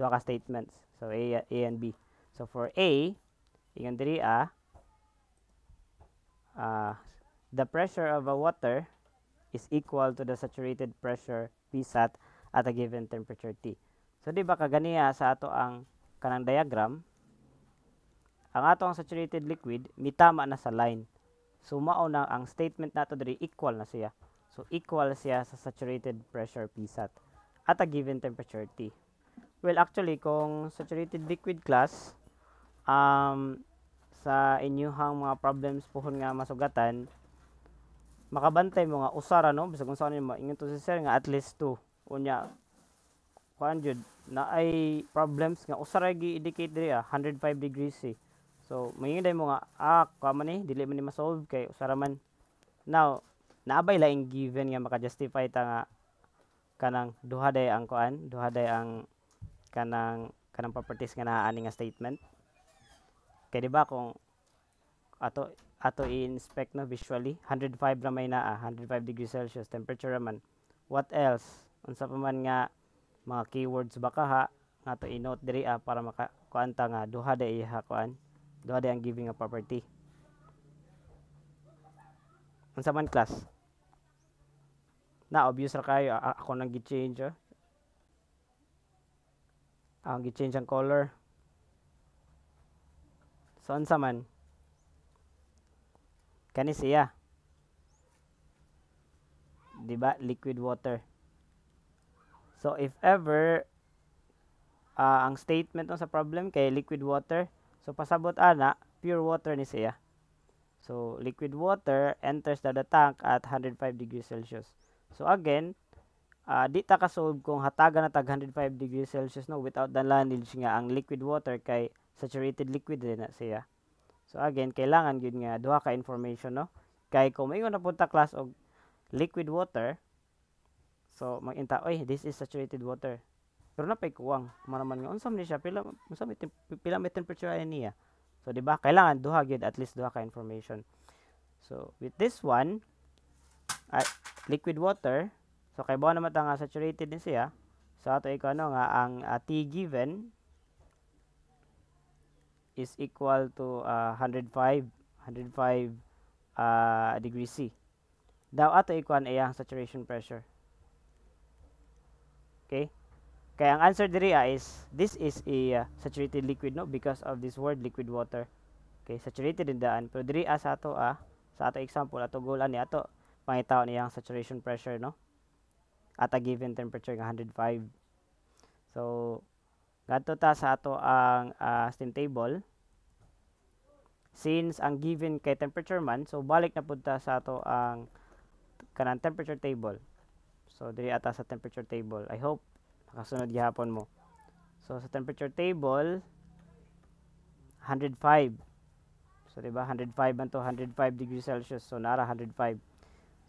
B: duha ka statements. So A, A and B. So for A, ingon diri a uh, the pressure of a water is equal to the saturated pressure Psat at a given temperature T. So di ba kaganiya sa ato ang kanang diagram, ang ato ang saturated liquid mitama na sa line. So mao na ang statement nato diri equal na siya. So equal siya sa saturated pressure Psat at a given temperature T. Well, actually, kung saturated liquid class, um, sa inyuhang mga problems puhon nga masugatan, makabantay mo nga usara no bisag unsa kanimo ingon to si sir nga at least two unya kuan jud na ay problems nga usara gi indicate diri ah 105 degrees C eh. so mahinday mo nga ah kuan man ni eh, dili man ni masolve kay usara man now naabay laing given nga maka justify ta nga kanang duha day ang kuan duha day ang kanang kanang properties nga naa nga statement kay di ba kung ato ato i-inspect no visually 105 ra may naa 105 degrees Celsius temperature man what else unsa pa man nga mga keywords baka ha nga to i-note diri ah, para maka kuanta nga duha da iha kuan duha da ang giving a property unsa man class na obvious ra kayo ako nang gi-change oh ang gi-change ang color so unsa man kani siya di ba liquid water so if ever uh, ang statement sa problem kay liquid water so pasabot ana pure water ni siya so liquid water enters the tank at 105 degrees celsius so again uh, di ta kasolve kung hatagan na tag 105 degrees Celsius no without the lanage nga ang liquid water kay saturated liquid din na siya. So again, kailangan gyud nga duha ka information no kay kung mayo na punta class og liquid water so maginta oy this is saturated water pero na pay kuwang maraman nga unsa ni siya pila unsa may pila may temperature ani niya so di ba kailangan duha gyud at least duha ka information so with this one at ah, liquid water So kay buwan naman nga saturated din siya. So ato ikaw ano nga ang uh, T given is equal to uh, 105 105 uh, degree C. Daw ato ikuan ay ang saturation pressure. Okay? Kaya ang answer diri ah, is this is a uh, saturated liquid no because of this word liquid water. Okay, saturated din daan pero diri sa ato ah sa ato example ato goal ani ato pangitaw niya ang saturation pressure no at a given temperature nga 105. So, Ganto ta sa ato ang uh, steam table. Since ang given kay temperature man, so balik na pud sa ato ang kanang temperature table. So diri ata sa temperature table. I hope nakasunod gihapon mo. So sa temperature table 105. So di ba 105 man to 105 degrees Celsius. So nara 105.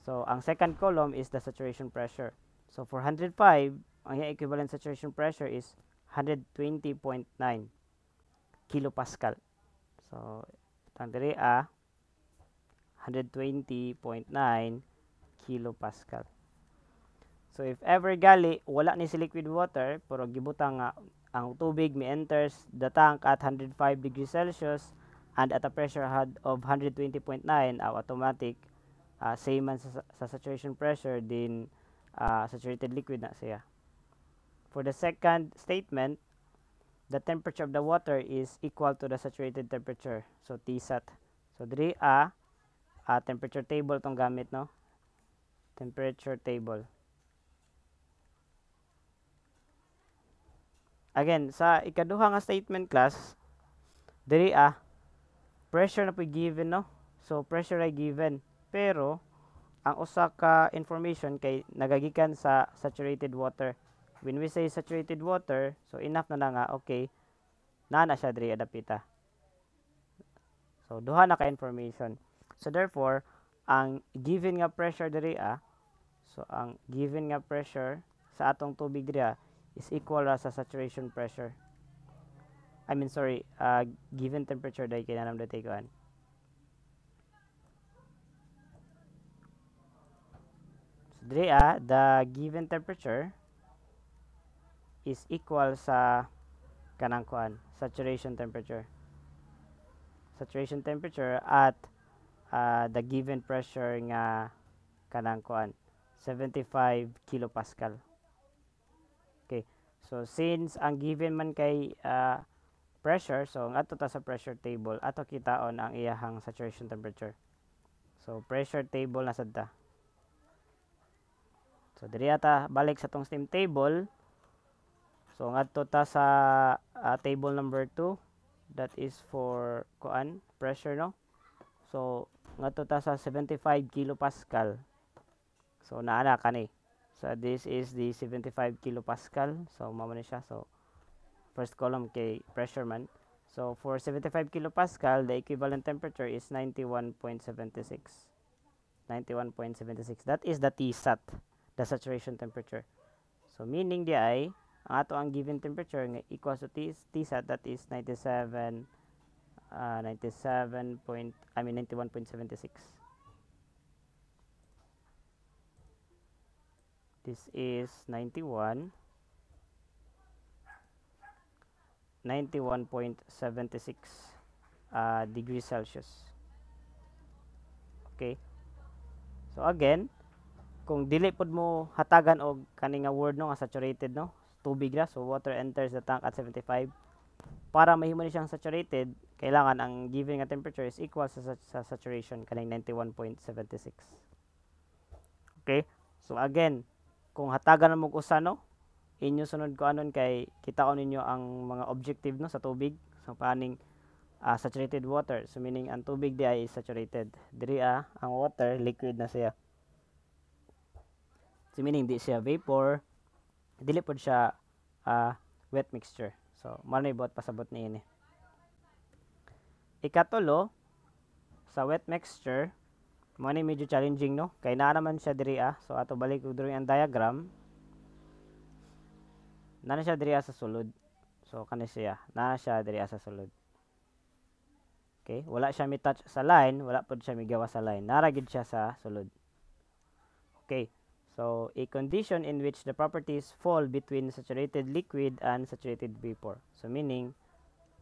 B: So ang second column is the saturation pressure. So, for 105, ang equivalent saturation pressure is 120.9 kilopascal. So, itong diri a 120.9 kilopascal. So, if ever gali, wala ni si liquid water, pero gibutang nga ang tubig may enters the tank at 105 degrees Celsius and at a pressure had of 120.9 ang automatic uh, same as sa, sa saturation pressure din uh, ah, saturated liquid na siya. For the second statement, the temperature of the water is equal to the saturated temperature. So, Tsat. So, diri a, a temperature table tong gamit, no? Temperature table. Again, sa ikaduha nga statement class, diri a, pressure na po given, no? So, pressure ay given. Pero, ang usa ka information kay nagagikan sa saturated water when we say saturated water so enough na lang nga ah, okay na na siya diri adapita so duha na ka information so therefore ang given nga pressure diri ah so ang given nga pressure sa atong tubig diri ah, is equal ra sa saturation pressure I mean sorry uh, given temperature dai kinanam dati kuan Drea, ah, the given temperature is equal sa kanang kuan, saturation temperature. Saturation temperature at uh, the given pressure nga kanang kuan, 75 kilopascal. Okay. So since ang given man kay uh, pressure, so ang ato ta sa pressure table, ato kitaon ang iyahang saturation temperature. So pressure table na sad ta. So diri ata balik sa tong steam table. So ngadto ta sa uh, table number 2 that is for kuan pressure no. So ngadto ta sa 75 kilopascal. So naa kani. So this is the 75 kilopascal. So mamo ni siya. So first column kay pressure man. So for 75 kilopascal, the equivalent temperature is 91.76. 91.76. That is the T-sat. the saturation temperature. So meaning di ay ato ang given temperature nga equals to T, Tsat that is 97 uh, 97 point I mean 91.76. This is 91 91.76 uh, ah, degrees Celsius. Okay. So again, kung dili pod mo hatagan og kani nga word no nga saturated no tubig na so water enters the tank at 75 para mahimo ni siyang saturated kailangan ang given nga temperature is equal sa, sa saturation kaning 91.76 okay so again kung hatagan mo usa no inyo sunod ko anon kay kita ko ninyo ang mga objective no sa tubig so paning uh, saturated water so meaning ang tubig di ay saturated diri ah, ang water liquid na siya So meaning di siya vapor, dili pud siya uh, wet mixture. So mao ni pasabot ni ini. Ikatulo sa wet mixture mo ni medyo challenging no kay naa naman siya diri ah so ato balik og drawing ang diagram naa siya diri ah, sa sulod so kani siya naa siya diri ah, sa sulod okay wala siya mi touch sa line wala pud siya mi migawa sa line nara gid siya sa sulod okay So, a condition in which the properties fall between saturated liquid and saturated vapor. So, meaning,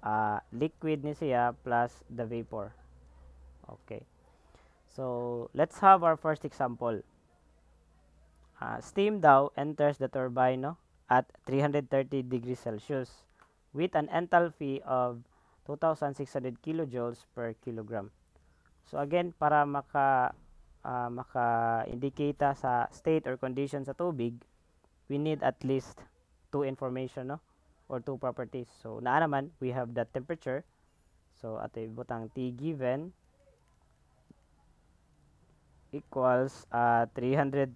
B: uh, liquid ni siya plus the vapor. Okay. So, let's have our first example. Uh, steam daw enters the turbine no, at 330 degrees Celsius with an enthalpy of 2,600 kilojoules per kilogram. So, again, para maka uh, ah, maka-indikita sa state or condition sa tubig, we need at least two information no? or two properties. So, naa naman, we have the temperature. So, ato butang T given equals uh, 330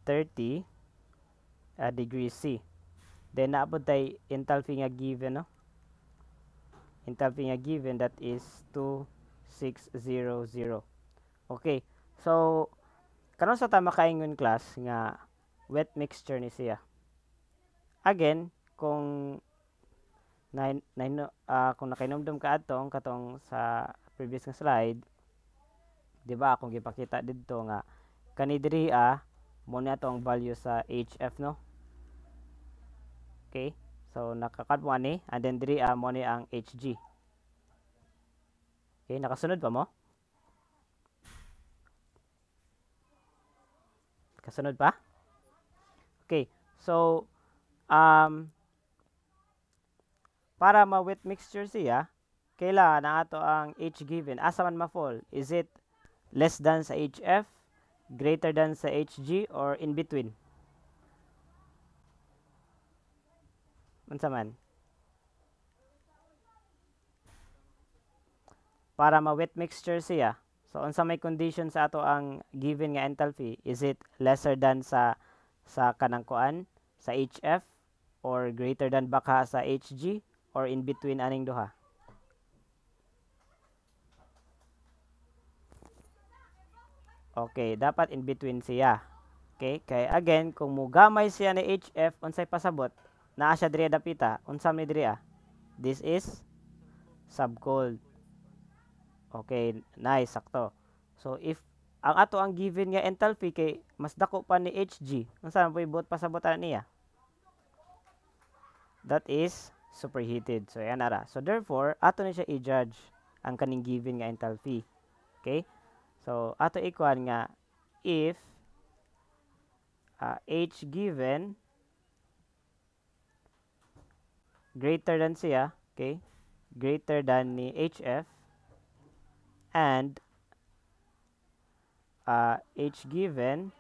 B: uh, degrees C. Then, naapod tayo enthalpy nga given. No? Enthalpy nga given, that is 2600. Okay. So, karon sa tama kaingon class nga wet mixture ni siya again kung na, na uh, ah, kung nakainomdom ka atong katong sa previous nga slide di ba akong gipakita didto nga kani diri a ah, mo na tong value sa HF no okay so nakakat mo ani and then diri a ah, mo ni ang HG okay nakasunod pa mo Kasunod pa? Okay. So, um, para ma-wet mixture siya, kailangan na ato ang H given. Asa man ma-fall? Is it less than sa HF, greater than sa HG, or in between? Unsa man? Para ma-wet mixture siya, So unsa may condition sa ato ang given nga enthalpy? Is it lesser than sa sa kanang kuan sa HF or greater than baka sa HG or in between aning duha? Okay, dapat in between siya. Okay, kay again kung mugamay siya ni HF unsay pasabot? Naa siya diri dapita, unsa may diri ah? This is subcold. Okay, nice, sakto. So, if ang ato ang given nga enthalpy kay mas dako pa ni Hg. Unsa po ibuot pasabotan niya? That is superheated. So ayan ara. So therefore, ato ni siya i-judge ang kaning given nga enthalpy. Okay? So ato ikuan nga if uh, H given greater than siya, okay? Greater than ni HF and uh, h given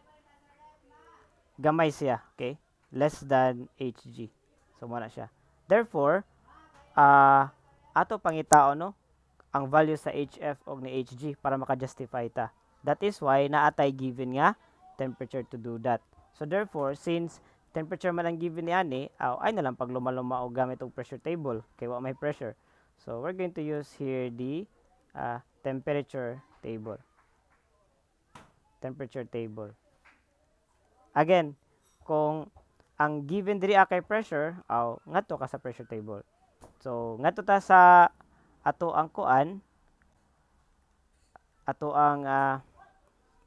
B: gamay siya okay less than hg so mo siya therefore uh, ato pangitao no ang value sa hf og ni hg para maka-justify ta that is why naatay given nga temperature to do that so therefore since temperature man ang given ni ani ay na lang pag luma-luma og gamit og pressure table kay wa may pressure so we're going to use here the uh, temperature table. Temperature table. Again, kung ang given diri kay pressure, aw oh, ngadto ka sa pressure table. So ngadto ta sa ato ang kuan ato ang uh,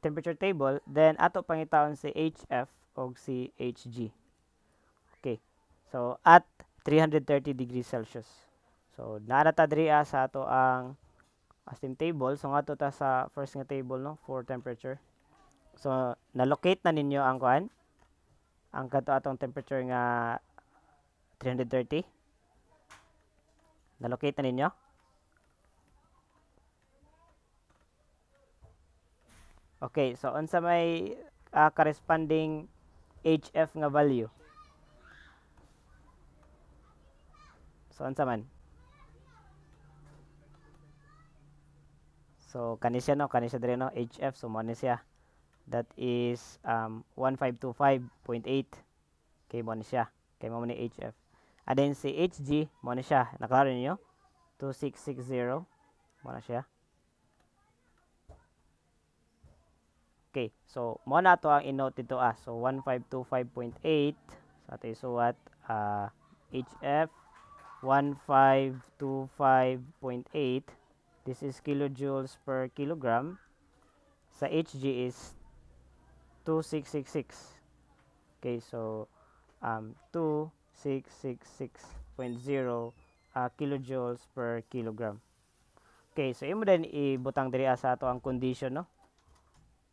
B: temperature table, then ato pangitaon si HF o si HG. Okay. So at 330 degrees Celsius. So narata diri ah sa ato ang as team table. So nga ta sa first nga table no for temperature. So na-locate na ninyo ang kuan. Ang kadto atong temperature nga 330. Na-locate na ninyo. Okay, so unsa may uh, corresponding HF nga value? So unsa man? So kani siya no, kani siya dire no HF so mo siya. That is um 1525.8 Okay, mo siya. Kay mo ni HF. And then si HG mo ni siya, naklaro niyo 2660 mo na siya. Okay, so mo na to ang in-note dito ah. So 1525.8 So, sa so, what? uh, HF 1525.8 This is kilojoules per kilogram. Sa HG is 2666. Okay, so um, 2666.0 uh, kilojoules per kilogram. Okay, so imo din ibutang diri sa ato ang condition no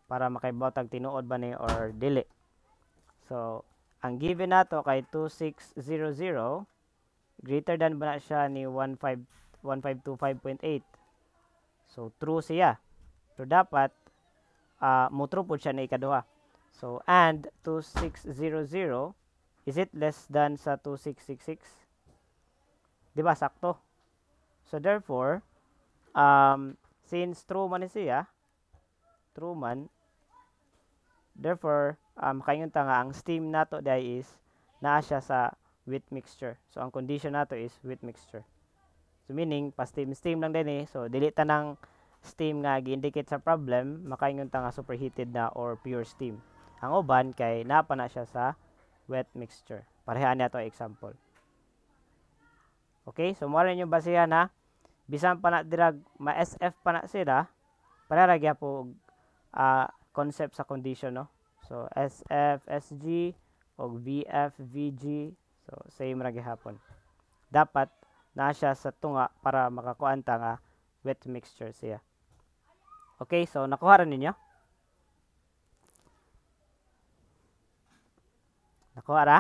B: para makaibotag tinuod ba ni or dili. So, ang given nato kay 2600 greater than ba na siya ni 15 1525.8 So true siya. So dapat uh, mutro po siya na ikaduha. So and 2600 is it less than sa 2666? 'Di ba sakto? So therefore um since true man siya, true man therefore um kaingon ta nga ang steam nato day is naa siya sa wheat mixture. So ang condition nato is wheat mixture. So meaning pa steam steam lang din eh. So dili ta nang steam nga gi-indicate sa problem makaingon ta nga superheated na or pure steam. Ang uban kay napa na siya sa wet mixture. Pareha niya to example. Okay, so mo yung basihan ha. Bisan pa na dirag ma SF pa na sila, para ra po uh, concept sa condition no. So SF, SG og VF, VG. So same ra gihapon. Dapat na siya sa tunga para makakuan ta nga wet mixture siya. Okay, so nakuha ra ninyo? Nakuha ra?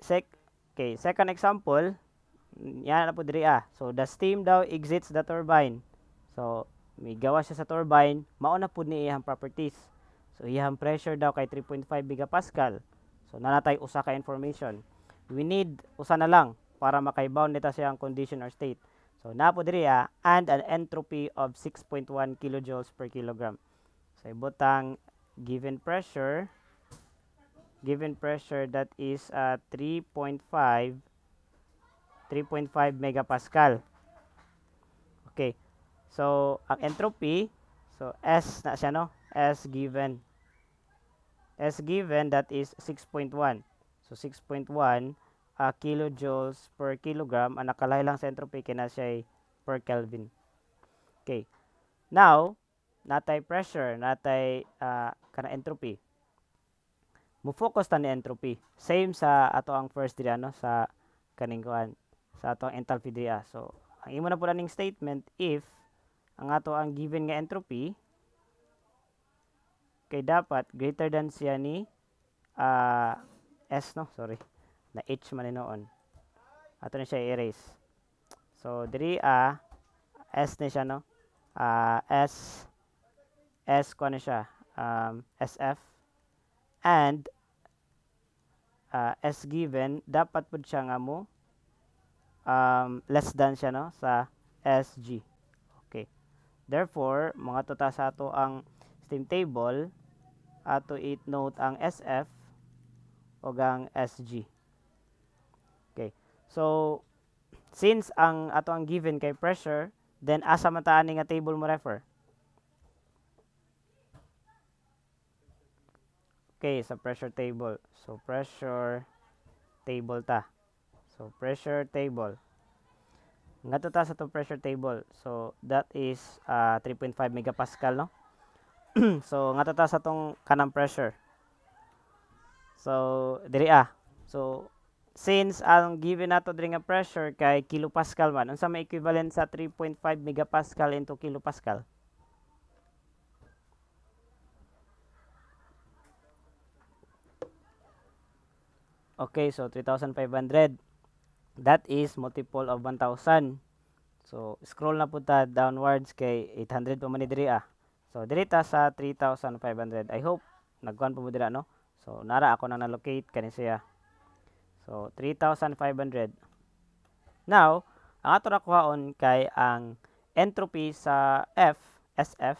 B: Sec okay, second example, yan na po diri ah. So the steam daw exits the turbine. So may gawa siya sa turbine, mao na pud ni iyang properties. So iyang pressure daw kay 3.5 gigapascal. So nanatay usa ka information. We need usa na lang para makaibaw nita siyang condition or state. So napo diri and an entropy of 6.1 kJ per kilogram. So ibutang given pressure given pressure that is uh, 3.5 3.5 megapascal. Okay. So ang entropy so S na siya no? S given S given that is 6.1. So 6.1 uh, kilojoules per kilogram ang nakalahilang sa entropy kaya siya per Kelvin. Okay. Now, natay pressure, natay uh, kana entropy. Mo-focus ta ni entropy. Same sa ato ang first diri ano sa kaning kuan sa ato ang enthalpy diri. Ah. So, ang imo na pula ning statement if ang ato ang given nga entropy kay dapat greater than siya ni uh, S no, sorry na H man ni noon. Ato na siya i-erase. So diri a uh, S ni siya no. Uh, S S ko na siya. Um, SF and uh, S given dapat pud siya nga mo um, less than siya no sa SG. Okay. Therefore, mga tuta sa ato ang steam table ato i-note ang SF o ang SG. So, since ang ato ang given kay pressure, then asa man ta ani nga table mo refer? Okay, sa so pressure table. So, pressure table ta. So, pressure table. Nga to ta sa to pressure table. So, that is uh, ah, 3.5 megapascal, no? so, nga to ta sa tong kanang pressure. So, diri ah. So, since ang given nato diri nga pressure kay kilopascal man unsa may equivalent sa 3.5 megapascal into kilopascal Okay, so 3,500. That is multiple of 1,000. So, scroll na po ta downwards kay 800 pa man diri ah. So, diri ta sa 3,500. I hope nagkuhan po mo dira no. So, nara ako na na-locate kanin siya. So, 3,500. Now, ang ato nakuhaon kay ang entropy sa F, SF,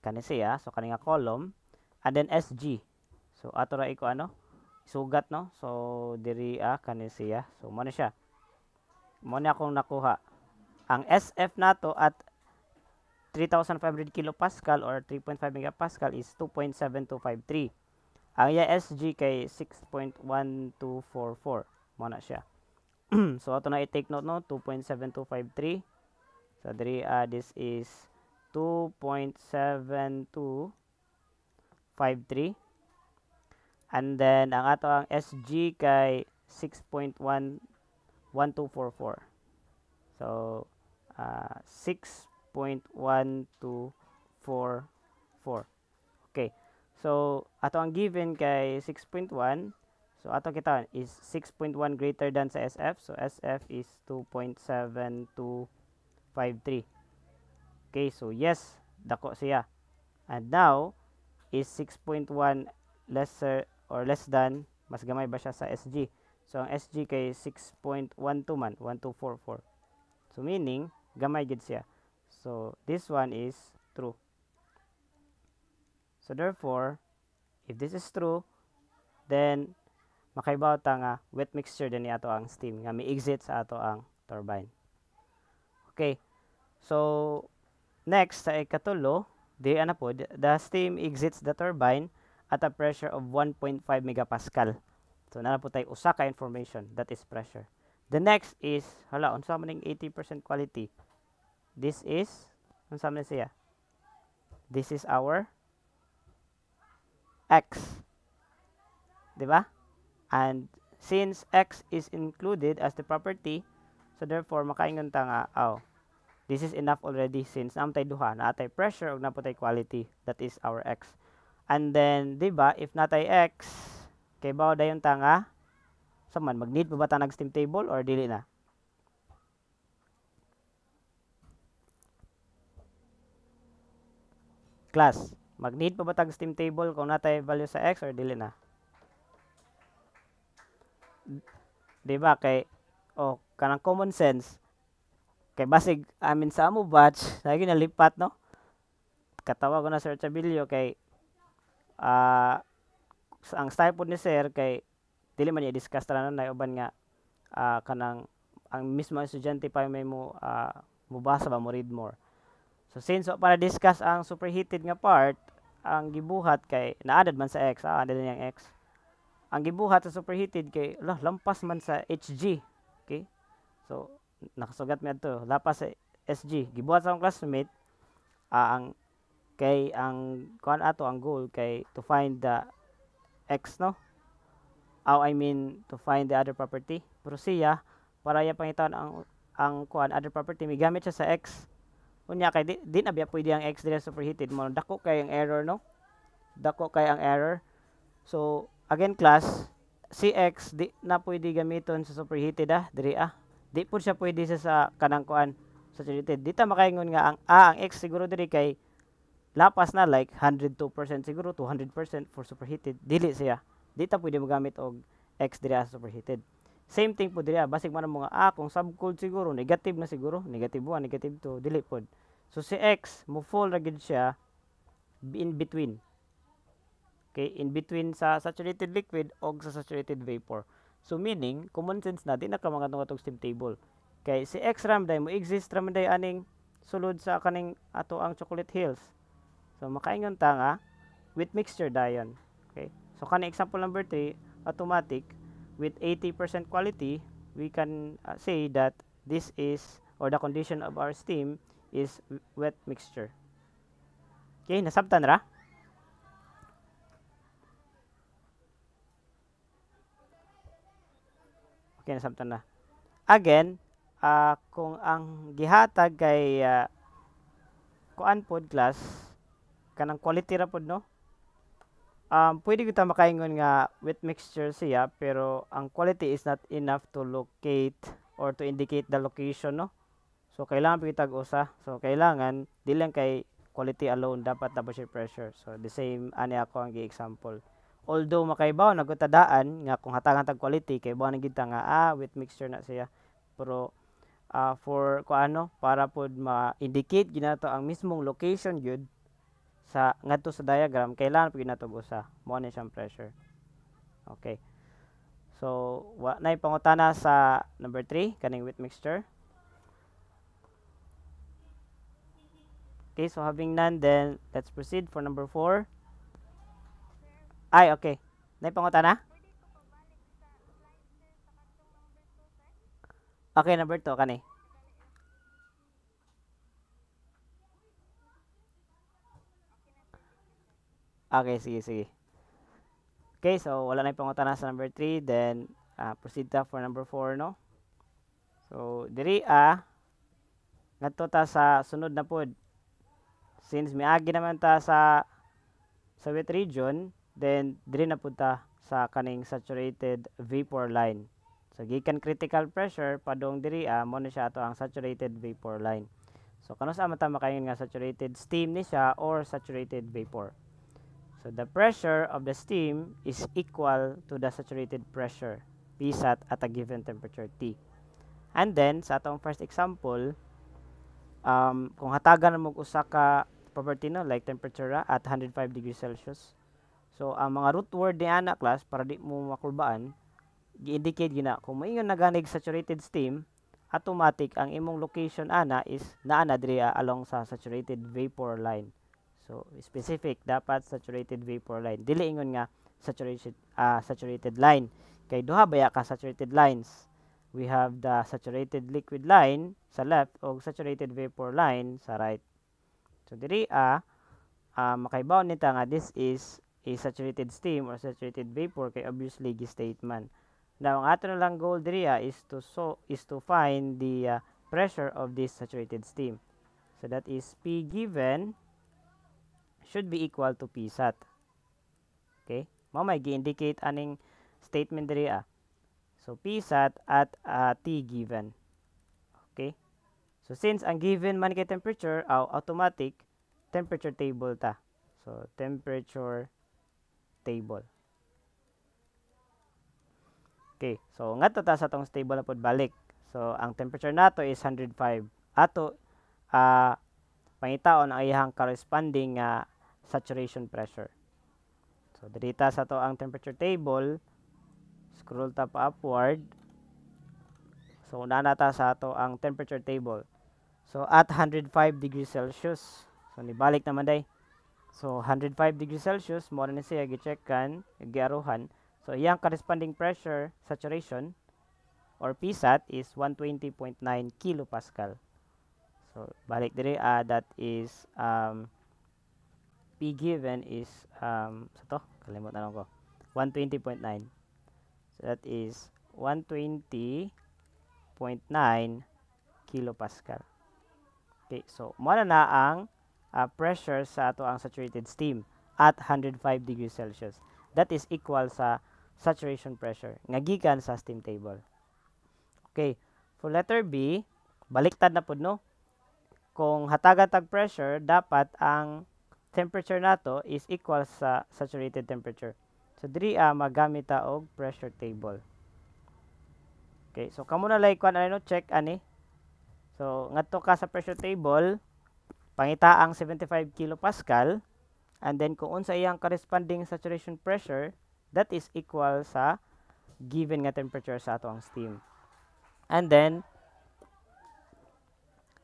B: kani siya, so kani nga column, and then SG. So, ato ra iko ano, sugat no, so diri ah, kani siya, so mo na siya. Mo na akong nakuha. Ang SF nato at 3,500 kilopascal or 3.5 megapascal is 2.7253. Ang ESG kay 6.1244 mo na siya. so ato na i-take note no 2.7253. So diri uh, this is 2.7253. And then ang ato ang SG kay 6.11244. So uh, ah, 6.1244. Okay. So, ato ang given kay 6.1. So, ato kita is 6.1 greater than sa SF. So, SF is 2.7253. Okay, so yes, dako siya. And now, is 6.1 lesser or less than, mas gamay ba siya sa SG? So, ang SG kay 6.12 man, 1244. So, meaning, gamay gid siya. So, this one is true. So therefore, if this is true, then makaibaw ta nga wet mixture din ato ang steam nga mi-exit sa ato ang turbine. Okay. So next sa ikatulo, di ana po, the steam exits the turbine at a pressure of 1.5 megapascal. So na po tayo usa ka information that is pressure. The next is hala unsa man 80% quality. This is unsa man siya? This is our x. Diba? And since x is included as the property, so therefore, makaingon ta nga, oh, this is enough already since naamtay duha, na naatay pressure, og ug napotay quality, that is our x. And then, diba, if natay x, kay bawa dayon ta nga, so man, mag-need ba ba ta nag-steam table or dili na? Class. Mag-need pa ba tag steam table kung natay value sa x or dili na? Di ba kay o oh, kanang common sense kay basig amin sa mo batch lagi lipat no katawa ko na sir Chabillo kay uh, ang style po ni sir kay dili man i-discuss tara na uban nga uh, kanang ang mismo estudyante pa may mo uh, mubasa ba mo read more So since so, para discuss ang superheated nga part, ang gibuhat kay naadad man sa x, ah, adad niyang x. Ang gibuhat sa superheated kay lah, lampas man sa HG. Okay? So nakasugat mi adto, lapas sa SG. Gibuhat sa akong classmate ah, ang kay ang kuan ato ang goal kay to find the x no. Oh, I mean to find the other property. Pero siya para ya pangitan ang ang kuan other property migamit siya sa x Unya kay di, di na biya pwede ang X dire superheated mo. Dako kay ang error no. Dako kay ang error. So again class CX di na pwede gamiton sa superheated ah diri ah. Di po siya pwede sa, sa kanang kuan sa Di dita makaingon nga ang ah, ang X siguro diri kay lapas na like 102% siguro 200% for superheated dili siya. dita ta pwede magamit og X diri ah, sa superheated. Same thing po diri basic man ang mga A kung subcold siguro negative na siguro, negative 1, negative 2, dili pod. So si X mo fall ra gid siya in between. Okay, in between sa saturated liquid o sa saturated vapor. So meaning, common sense na di na ka mga tong steam table. Kay si X ramday mo exist ramday aning sulod sa kaning ato ang chocolate hills. So makaingon ta with mixture dayon. Okay? So kani example number 3, automatic with 80% quality, we can uh, say that this is or the condition of our steam is wet mixture. Okay, nasabtan ra? Okay, nasabtan na. Again, uh, kung ang gihatag kay uh, kuan pod class kanang quality ra pod no um, pwede kita makaingon nga with mixture siya pero ang quality is not enough to locate or to indicate the location no so kailangan pitag usa so kailangan dili lang kay quality alone dapat dapat siya pressure so the same ani ako ang gi-example although makaibaw nagutadaan nga kung hatagan tag quality kay buwan kita nga ah with mixture na siya pero uh, for ko ano para pud ma-indicate ginato ang mismong location jud sa ngadto sa diagram kailan pud natubo sa mo ni siyang pressure okay so wa nay pangutana sa number 3 kaning wet mixture okay so having none then let's proceed for number 4 ay okay nay pangutana Okay, number 2 kani. Okay, sige, sige. Okay, so wala na yung pangutana sa number 3. Then, uh, proceed ta for number 4, no? So, diri a, ah, ngadto ta sa sunod na pod. Since miagi naman ta sa sa region, then diri na pod ta sa kaning saturated vapor line. So, gikan critical pressure, padong diri a, ah, mo na siya ato ang saturated vapor line. So, kano sa mata makayon nga saturated steam ni siya or saturated vapor. So the pressure of the steam is equal to the saturated pressure, P sat at a given temperature T. And then, sa atong first example, um, kung hatagan mo usa ka property no, like temperature ra, ah, at 105 degrees Celsius, so ang mga root word ni ana class, para di mo makulbaan, gi-indicate gina, kung maingon naganig saturated steam, automatic ang imong location ana is naa na ah, along sa saturated vapor line. So specific dapat saturated vapor line. Dili ingon nga saturated uh, ah, saturated line. Kay duha baya ka saturated lines. We have the saturated liquid line sa left og saturated vapor line sa right. So diri a uh, uh, ah, makaibaw nita nga this is a saturated steam or saturated vapor kay obviously gi statement. Now ang ato na lang goal diri uh, is to so is to find the uh, pressure of this saturated steam. So that is P given should be equal to Psat. Okay? Mao may gi-indicate aning statement diri ah. So Psat at uh, T given. Okay? So since ang given man kay temperature, aw automatic temperature table ta. So temperature table. Okay, so ngadto ta sa tong table na pod balik. So ang temperature nato is 105. Ato uh, pangitaon ang iyang corresponding uh, saturation pressure. So, dito sa to ang temperature table. Scroll tap upward. So, una sa to ang temperature table. So, at 105 degrees Celsius. So, nibalik naman day. So, 105 degrees Celsius, mo na siya gicheckan, giaruhan. So, iyang corresponding pressure, saturation, or PSAT is 120.9 kilopascal. So, balik dire, uh, that is um, P given is, um, sa to, kalimutan ko, 120.9. So, that is 120.9 kilopascal. Okay, so, muna na ang uh, pressure sa ato ang saturated steam at 105 degrees Celsius. That is equal sa saturation pressure nga gikan sa steam table. Okay, for letter B, baliktad na pud no. Kung hatagatag pressure, dapat ang temperature nato is equal sa saturated temperature. So diri a ah, magamit ta og pressure table. Okay, so kamo na like, kuan ano check ani. So ngadto ka sa pressure table pangita ang 75 kilopascal and then kung unsa iyang corresponding saturation pressure that is equal sa given nga temperature sa ato steam. And then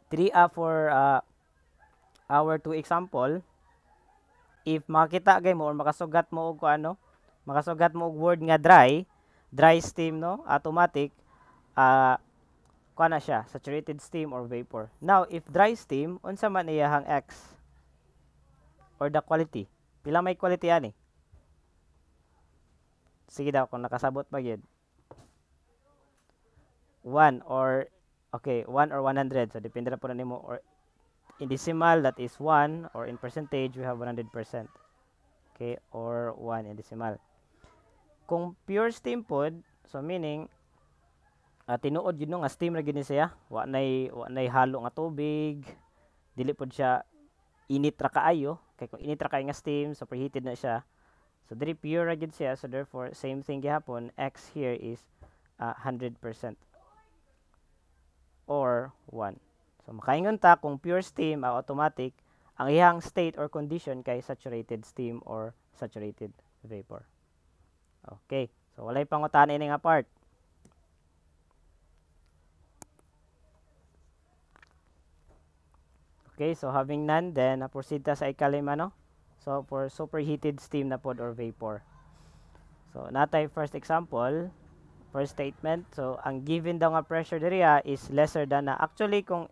B: 3 a for uh, our two example if makita gay mo or makasugat mo og ano, makasugat mo og word nga dry, dry steam no, automatic uh, ah, kuha na siya, saturated steam or vapor. Now, if dry steam, unsa man iyahang X or the quality? Pila may quality ani? Sige daw kung nakasabot ba gyud. 1 or okay, 1 or 100. So depende na po na nimo or in decimal that is 1 or in percentage we have 100% okay or 1 in decimal kung pure steam pod so meaning uh, tinuod yun nga steam ra gini siya wa nay wa nay halo nga tubig dili pod siya init ra kaayo kay kung init ra kay nga steam so preheated na siya so diri pure ra siya so therefore same thing gihapon x here is uh, ah, 100% or 1 So makaingon ta kung pure steam o automatic ang iyang state or condition kay saturated steam or saturated vapor. Okay. So walay pangutan ini nga part. Okay, so having none, then uh, proceed ta sa ikalima, no? So, for superheated steam na pod or vapor. So, natay first example, first statement. So, ang given daw nga pressure diriya is lesser than na. Actually, kung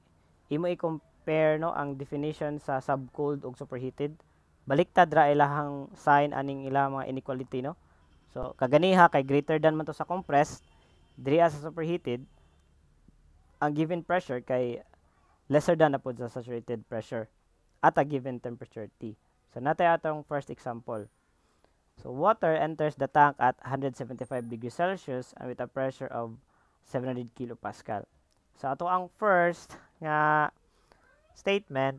B: imo i-compare no ang definition sa subcooled ug superheated baliktad ra ilahang sign aning ilang mga inequality no so kaganiha kay greater than man to sa compressed diri sa superheated ang given pressure kay lesser than na pud sa saturated pressure at a given temperature T. So natay atong first example. So water enters the tank at 175 degrees Celsius and with a pressure of 700 kilopascal sa ato ang first nga statement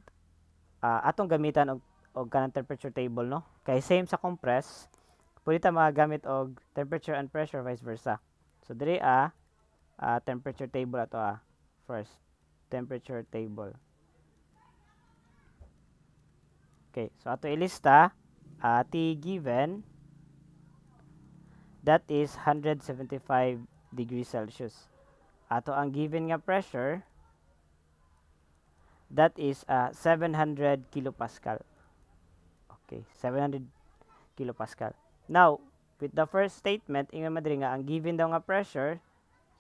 B: uh, atong gamitan og og kanang temperature table no. Kay same sa compress, pwede ta magamit og temperature and pressure vice versa. So diri a uh, temperature table ato a first temperature table. Okay, so ato ilista uh, T given that is 175 degrees Celsius ato ang given nga pressure that is uh, 700 kilopascal okay 700 kilopascal now with the first statement ingon man nga ang given daw nga pressure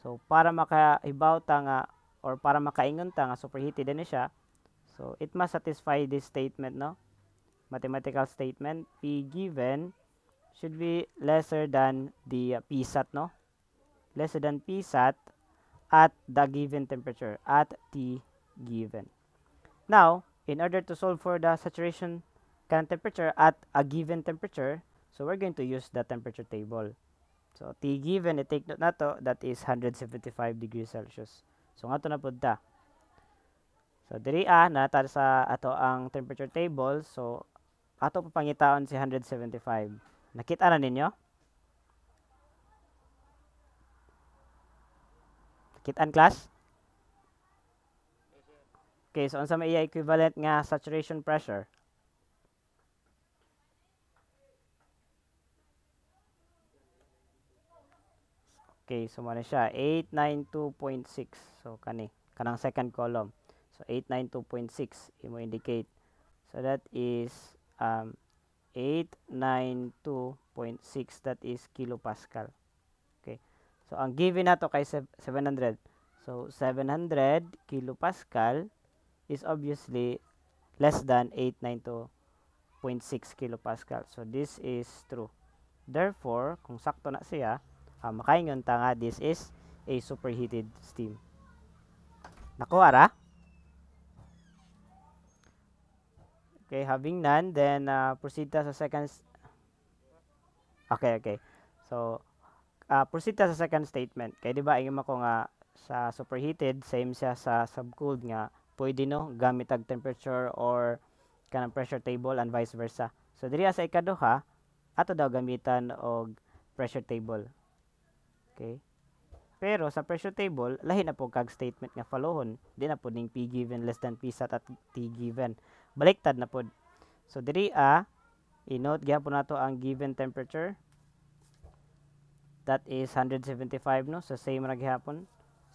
B: so para makahibaw ta nga or para makaingon ta nga superheated na siya so it must satisfy this statement no mathematical statement p given should be lesser than the uh, p no lesser than psat at the given temperature, at T given. Now, in order to solve for the saturation current temperature at a given temperature, so we're going to use the temperature table. So, T given, I take note na to, that is 175 degrees Celsius. So, ngato to na punta. So, diri a, natar sa ato ang temperature table. So, ato papangitaon si 175. Nakita na ninyo? and class? Okay, so unsa may iya equivalent nga saturation pressure? Okay, so mana siya 892.6. So kani kanang second column. So 892.6 imo indicate. So that is um 892.6 that is kilopascal. So, ang given nato kay 700. So, 700 kilopascal is obviously less than 892.6 kilopascal. So, this is true. Therefore, kung sakto na siya, uh, makaingon ta nga this is a superheated steam. Nako ara. Okay, having none, then uh, proceed ta sa second Okay, okay. So, uh, proceed ta sa second statement kay di ba ang ko nga sa superheated same siya sa subcooled nga pwede no gamit ang temperature or kanang pressure table and vice versa so diri sa ikaduha ato daw gamitan og pressure table okay pero sa pressure table lahi na po kag statement nga followon di na po ning p given less than p sat at t given baliktad na po so diri a ah, i-note gyapon nato ang given temperature that is 175 no so same ra gihapon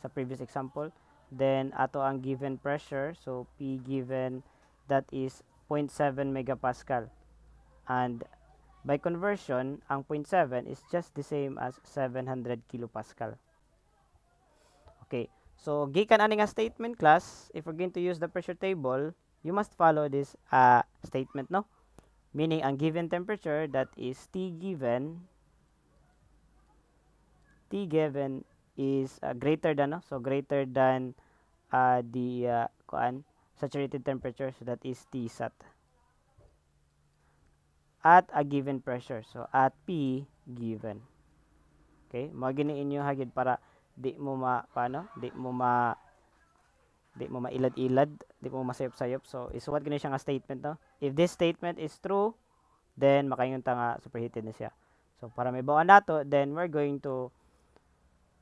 B: sa previous example then ato ang given pressure so p given that is 0.7 megapascal and by conversion ang 0.7 is just the same as 700 kilopascal okay so gikan ani nga statement class if we're going to use the pressure table you must follow this uh, statement no meaning ang given temperature that is T given t given is uh, greater than, no? so greater than uh, the uh, kuan, saturated temperature, so that is T sat. At a given pressure, so at P given. Okay, mo inyo hagid para di mo ma paano? Di mo ma di mo mailad-ilad, di mo masayop-sayop. So isuwat gani siya nga statement no. If this statement is true, then makayong tanga superheated na siya. So para may bawaan nato, then we're going to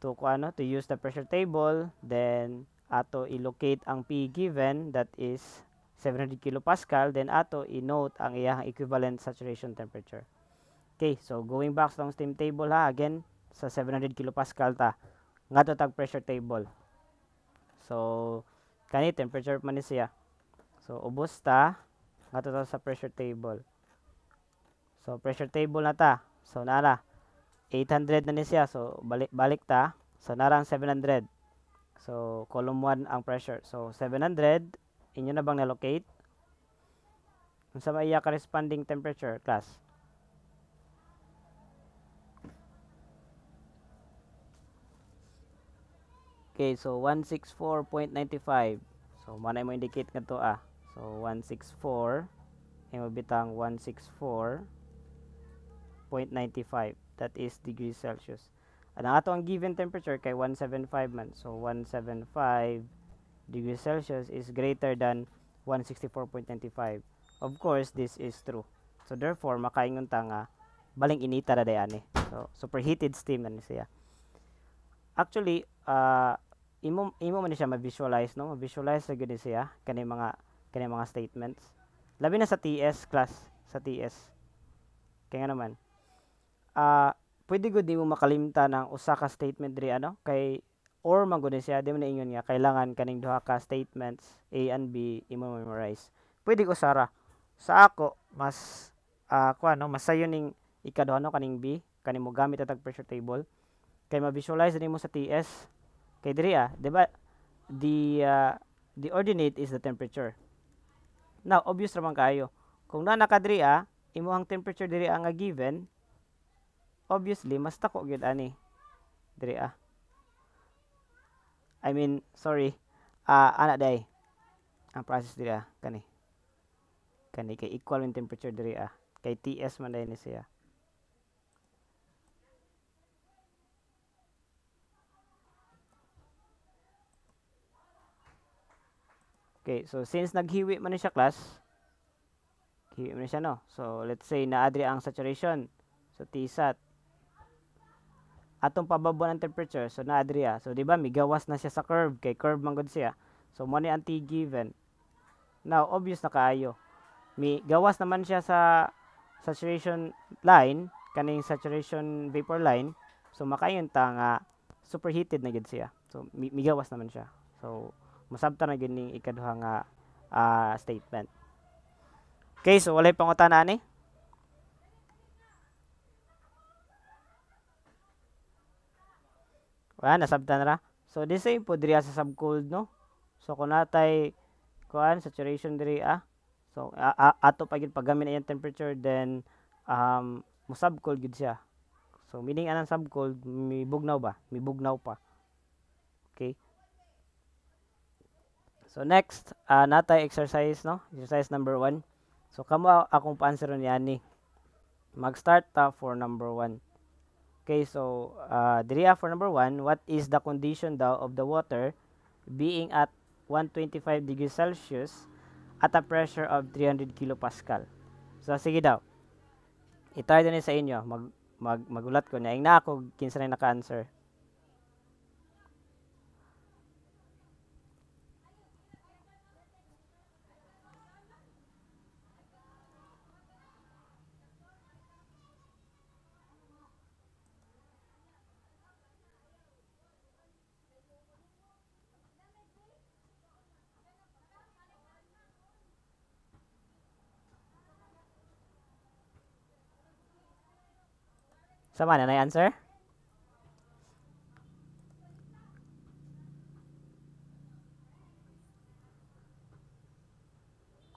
B: to ano to use the pressure table then ato i-locate ang P given that is 700 kilopascal then ato i-note ang iyang equivalent saturation temperature okay so going back sa steam table ha again sa 700 kilopascal ta ngadto tag pressure table so kani temperature man siya so ubos ta ngadto ta sa pressure table so pressure table na ta so naa 800 na ni siya. So, balik, balik ta. So, narang 700. So, column 1 ang pressure. So, 700, inyo na bang nalocate? Unsa ba iya corresponding temperature, class? Okay, so 164.95. So, manay mo indicate nga to ah. So, 164. Imo bitang 164.95 that is degrees Celsius. At ang ato ang given temperature kay 175 man. So 175 degrees Celsius is greater than 164.25. Of course, this is true. So therefore, makaingon ta nga baling inita ra ani. Eh. So superheated steam ani siya. Actually, uh, imo imo man siya ma-visualize no, ma-visualize sa gud siya kani mga kani mga statements. Labi na sa TS class, sa TS. Kaya naman, uh, pwede gud nimo makalimta ng usa ka statement diri ano kay or magud siya di na ingon nga kailangan kaning duha ka statements A and B imo memorize pwede ko sara sa ako mas uh, ah, ko ano mas sayo ning ikaduha no kaning B kani mo gamit atag pressure table kay ma-visualize nimo sa TS kay diri ah di ba the uh, the ordinate is the temperature now obvious ra man kayo kung na nakadri ah imo ang temperature diri ang given obviously mas tako gyud ani diri ah I mean sorry uh, ana day ang process diri ah kani kani kay equal in temperature diri ah kay TS man day ni siya Okay, so since naghiwi man siya class, hiwi man siya no. So let's say na adri ang saturation. So T sat atong pababaw ng temperature so naa adria so di ba migawas na siya sa curve kay curve man gud siya so mo ni ang given now obvious na kaayo mi gawas naman siya sa saturation line kaning saturation vapor line so makayon ta nga superheated na gid siya so migawas naman siya so masabta na gid ning ikaduha nga uh, statement okay so walay pangutana ani eh? Wala, nasabtan ra. So, this ay po diri ah sa subcold, no? So, kung natay, kuan saturation diri, ah. So, ato pa yun paggamit na temperature, then, um, mo musubcold gid siya. So, meaning anang subcold, may bugnaw ba? May bugnaw pa. Okay? So, next, uh, natay exercise, no? Exercise number 1. So, kamo akong pa-answer ni Ani. Mag-start ta for number 1. Okay, so uh, diria ah, for number 1, what is the condition daw of the water being at 125 degrees Celsius at a pressure of 300 kilopascal? So sige daw. i din sa inyo mag, mag magulat ko na ing na ako kinsa na naka-answer. Sama na na answer?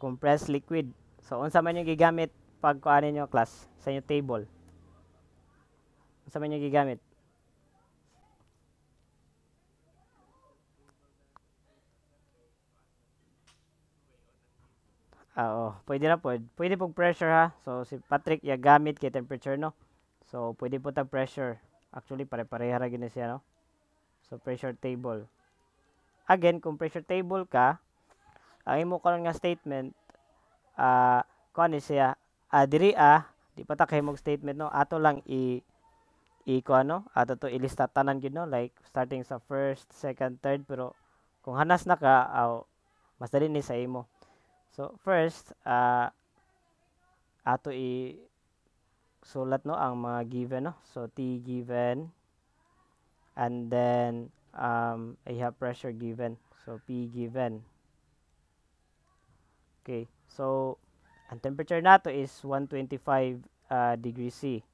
B: Compressed liquid. So, unsa man yung gigamit pag kuanin nyo class sa inyo table? Unsa man yung gigamit? Ah, oh, pwede na po. Pwede pong pressure ha. So, si Patrick, ya gamit kay temperature, no? So, pwede po tag pressure. Actually, pare-pareha ra gini siya, no? So, pressure table. Again, kung pressure table ka, ang imo karon nga statement, ah, uh, kuan siya, ah, diri ah, di pa ta kahimog statement, no? Ato lang i i ko ano, ato to ilista tanan gyud no, like starting sa first, second, third, pero kung hanas na ka, aw, mas dali ni sa imo. So, first, ah, uh, ato i sulat no ang mga given no so T given and then um, I have pressure given so P given okay so ang temperature nato is 125 uh, degree C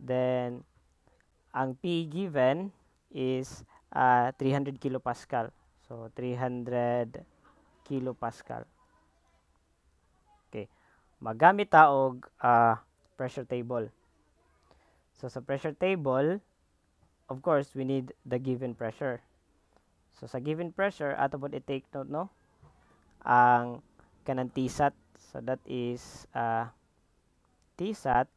B: then ang P given is uh, ah, 300 kilopascal so 300 kilopascal okay magamit taog uh, ah, pressure table. So, sa pressure table, of course, we need the given pressure. So, sa given pressure, ato po i-take note, no? Ang kanang Tsat. So, that is uh, Tsat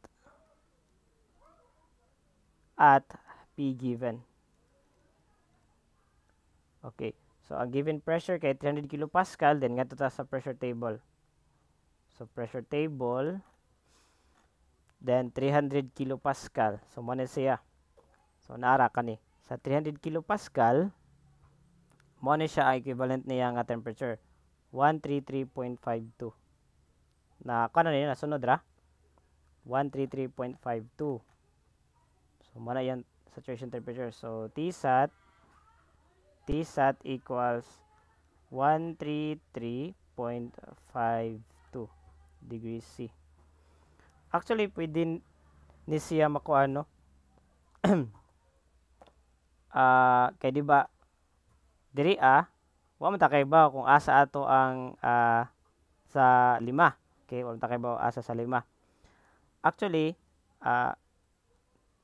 B: at P given. Okay. So, ang given pressure kay 300 kilopascal, then nga ta sa pressure table. So, pressure table, Then 300 kilopascal. So mo siya. So naara kani. Sa 300 kilopascal mo na siya equivalent niya nga temperature 133.52. Na kana niya nasunod ra 133.52. So mo na yan saturation temperature. So T sat T sat equals 133.52 degrees C. Actually, pwede ni siya makuha, no? uh, kay di ba diri ah wa man ta kay ba kung asa ato ang uh, sa lima okay wa man ta kay ba asa sa lima actually uh,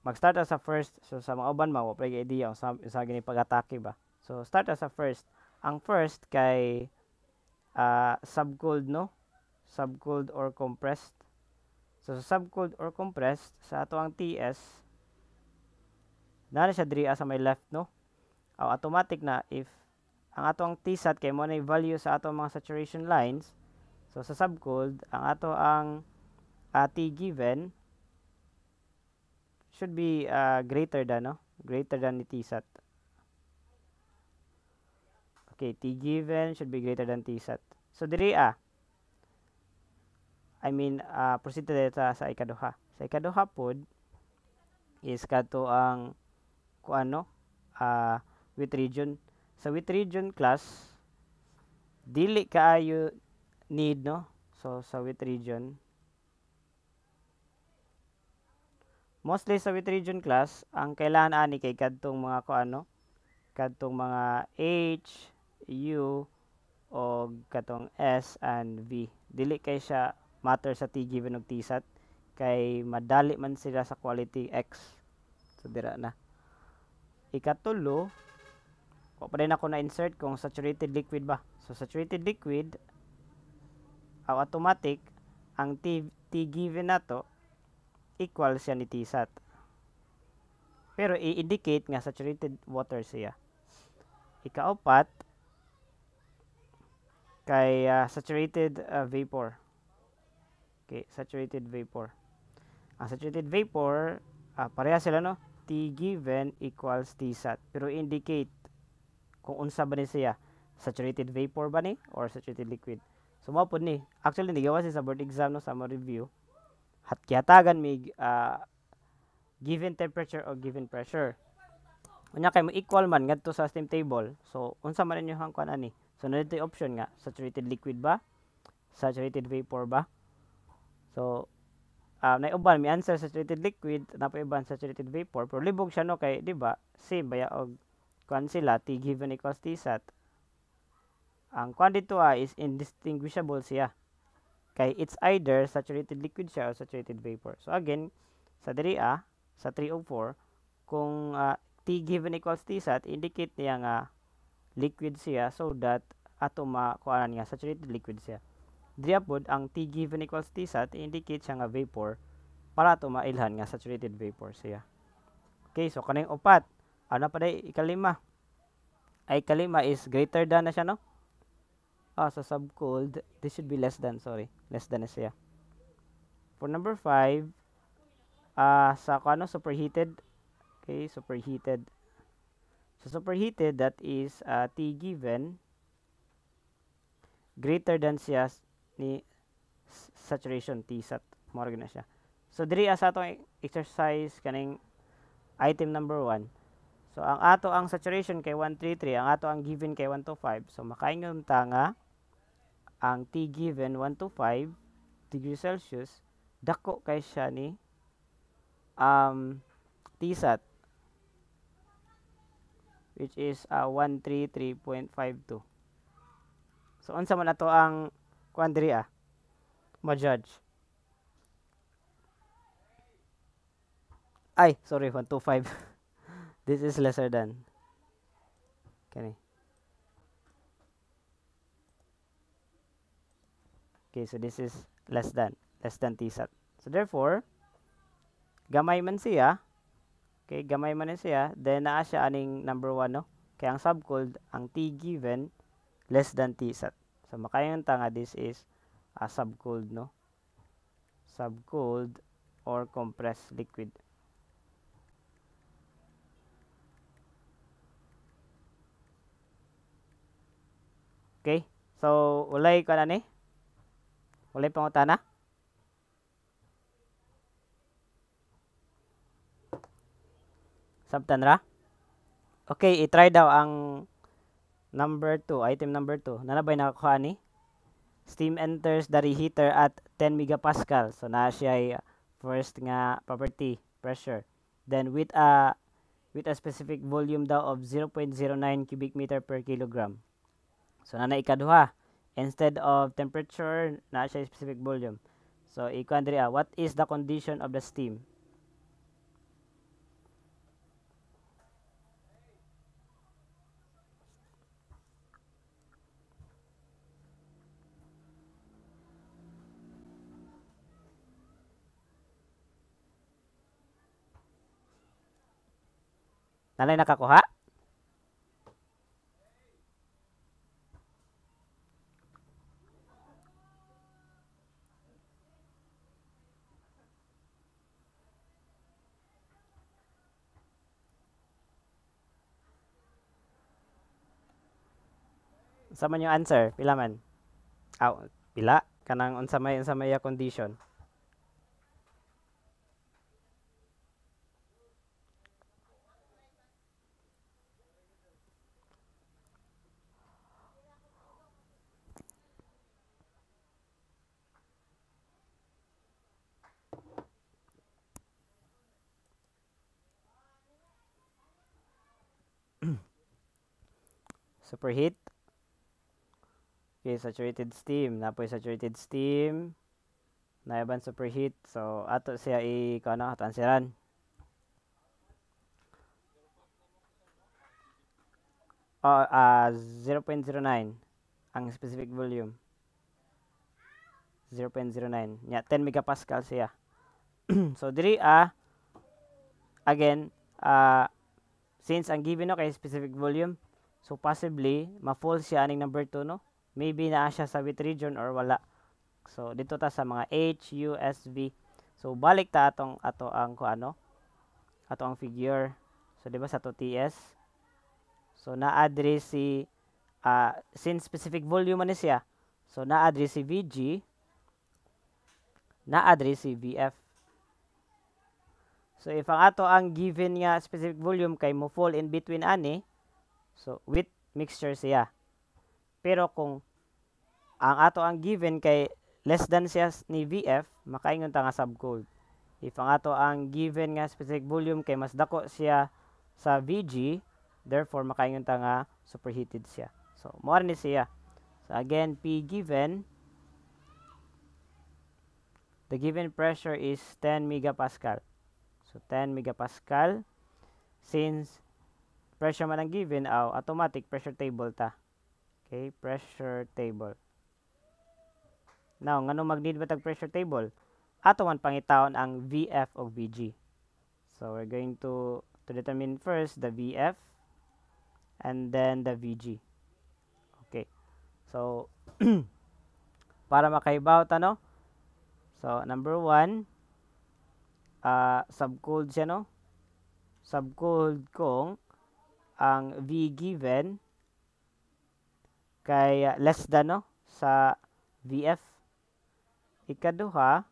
B: mag-start as a first so sa mga uban ma wa pa idea kung sa, sa gani pag-atake ba so start as a first ang first kay uh, subcooled no subcooled or compressed So sa subcooled or compressed sa ato ang TS na siya diri sa may left no. Aw automatic na if ang ato ang TSAT kay mo na value sa ato mga saturation lines. So sa subcooled ang ato ang uh, T given should be uh, greater than no greater than ni T-sat. Okay, T given should be greater than T-sat. So diri ah I mean, uh, proceed tayo sa, sa ikaduha. Sa ikaduha po, is kato ang kung ano, uh, ah, with region. Sa with region class, dili kaayo need, no? So, sa with region, mostly sa with region class, ang kailangan ani kay kadtong mga kung ano, kadtong mga H, U, o katong S and V. Dili kay siya matter sa t given og t sat kay madali man sila sa quality x so dira na ikatulo ko pa rin ako na insert kung saturated liquid ba so saturated liquid automatic ang t, t given na to equal siya ni t sat pero i-indicate nga saturated water siya ikaapat kay uh, saturated uh, vapor Okay, saturated vapor. Ang ah, saturated vapor, ah, pareha sila no? T given equals T sat. Pero indicate kung unsa ba ni siya. Saturated vapor ba ni or saturated liquid. So mao pud ni. Actually nigawa siya sa board exam no sa mo review. Hat kiyatagan mig uh, ah, given temperature or given pressure. Unya kay mo equal man ngadto sa steam table. So unsa man ninyo hangkuan ani? So nandito option nga saturated liquid ba? Saturated vapor ba? So, um, na uban may saturated liquid na po iban saturated vapor pero libog siya no kay di ba same baya og kuan sila t given equals t sat ang kuan dito ah, is indistinguishable siya kay it's either saturated liquid siya or saturated vapor so again sa diri ah, sa 304 kung uh, t given equals t sat indicate niya nga liquid siya so that ato makuanan niya, saturated liquid siya Diapod, ang T given equals T sat, indicate siya nga vapor para to mailhan nga saturated vapor siya. Okay, so kaning upat, ano pa day ikalima? Ay kalima is greater than na siya no? Ah, oh, so subcooled, this should be less than, sorry. Less than na siya. For number 5, ah uh, sa ano superheated. Okay, superheated. So superheated that is uh, T given greater than siya ni saturation Tsat mo na siya so diri sa atong exercise kaning item number 1 so ang ato ang saturation kay 133 ang ato ang given kay 125 so makaingon ta nga ang T given 125 degrees Celsius dako kay siya ni um, Tsat which is uh, 133.52 so unsa man ato ang kuan diri ma-judge ay sorry 125 this is lesser than kani okay so this is less than less than tsat so therefore gamay man siya okay gamay man siya then naa siya aning number 1 no kaya ang subcold ang t given less than tsat So, makayang tanga, this is a subcooled, no? Subcooled or compressed liquid. Okay? So, ulay ko na ni? Ulay na. Sabtan ra? Okay, i-try daw ang Number 2, item number 2. Nanabay nakakuha ni? Steam enters the reheater at 10 megapascal. So na siya ay first nga property pressure. Then with a with a specific volume daw of 0.09 cubic meter per kilogram. So na ikaduha. Instead of temperature, na siya specific volume. So ikuan diri what is the condition of the steam? Nanay nakakuha? Sama yung answer, pila man. oh, pila kanang unsa may unsa may condition. superheat. Okay, saturated steam. na Napoy saturated steam. Naiban superheat. So, ato siya i-kano, atansiran. Oh, ah, uh, 0.09 ang specific volume. 0.09. Nya, 10 megapascal siya. so, diri ah, again, uh, since ang given okay specific volume, So, possibly, ma fall siya aning number 2, no? Maybe naa siya sa with region or wala. So, dito ta sa mga H, U, S, V. So, balik ta atong, ato ang, ko ano? Ato ang figure. So, di ba sa to TS? So, na-address si, uh, since specific volume man siya. So, na-address si VG, na-address si VF. So if ang ato ang given nga specific volume kay mo fall in between ani, So, with mixture siya. Pero kung ang ato ang given kay less than siya ni VF, makaingon ta nga subcode. If ang ato ang given nga specific volume kay mas dako siya sa VG, therefore makaingon ta nga superheated siya. So, more ni siya. So, again, P given, the given pressure is 10 megapascal. So, 10 megapascal since pressure man ang given, aw, automatic pressure table ta. Okay, pressure table. Now, ngano mag-need ba tag pressure table? Ato man pangitaon ang VF o VG. So, we're going to to determine first the VF and then the VG. Okay. So, para makaibaw ta no? So, number 1 uh, ah, subcooled siya no? subcooled kung ang V given kay less than no sa VF. Ikaduha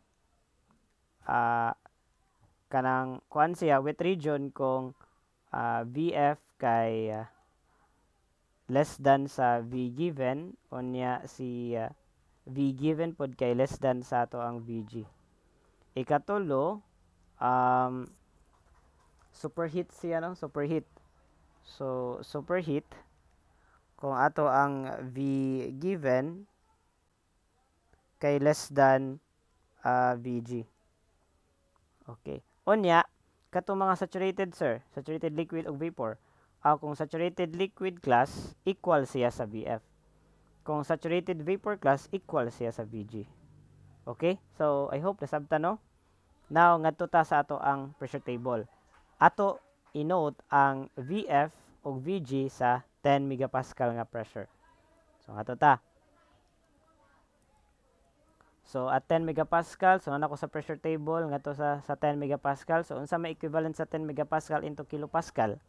B: uh, kanang kuan siya with region kung uh, ah, VF kay uh, less than sa V given unya si uh, V given pod kay less than sa ato ang VG. Ikatulo um, superheat siya no superheat So, superheat, kung ato ang V given, kay less than uh, VG. Okay. Onya, kato mga saturated, sir, saturated liquid o vapor, uh, kung saturated liquid class, equal siya sa VF. Kung saturated vapor class, equal siya sa VG. Okay? So, I hope nasabta, no? Now, ngadto ta sa ato ang pressure table. Ato i-note ang VF o VG sa 10 megapascal nga pressure. So ato ta. So at 10 megapascal, so ana ko sa pressure table ngadto sa sa 10 megapascal. So unsa may equivalent sa 10 megapascal into kilopascal?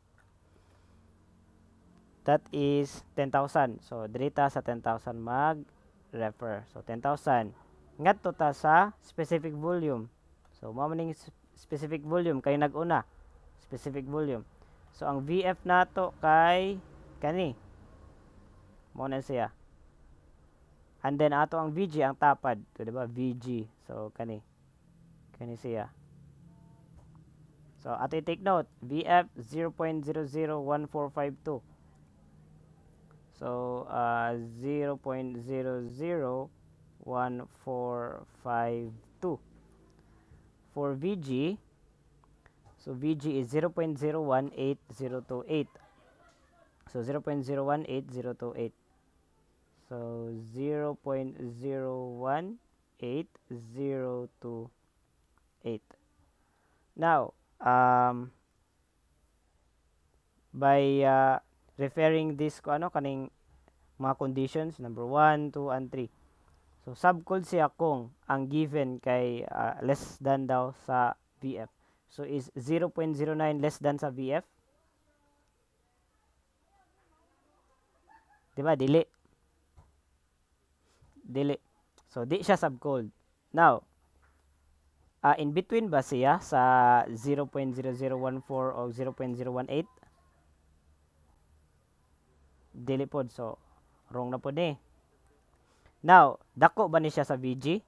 B: That is 10,000. So drita sa 10,000 mag refer. So 10,000 ngadto ta sa specific volume. So mao maning specific volume kay naguna specific volume so ang VF nato kay kani mo na siya and then ato ang VG ang tapad so, di ba VG so kani kani siya so ato take note VF 0.001452 so uh, 0.001452 for VG So VG is 0.018028. So 0.018028. So 0.018028. Now, um, by uh, referring this ko ano kaning mga conditions number 1, 2 and 3. So sub subcall siya kung ang given kay uh, less than daw sa VF. So, is 0.09 less than sa VF? Diba? Dili. Dili. So, di siya subcold. Now, uh, in between ba siya sa 0.0014 o 0.018? Dili po. So, wrong na po ni. Now, dako ba ni siya sa VG?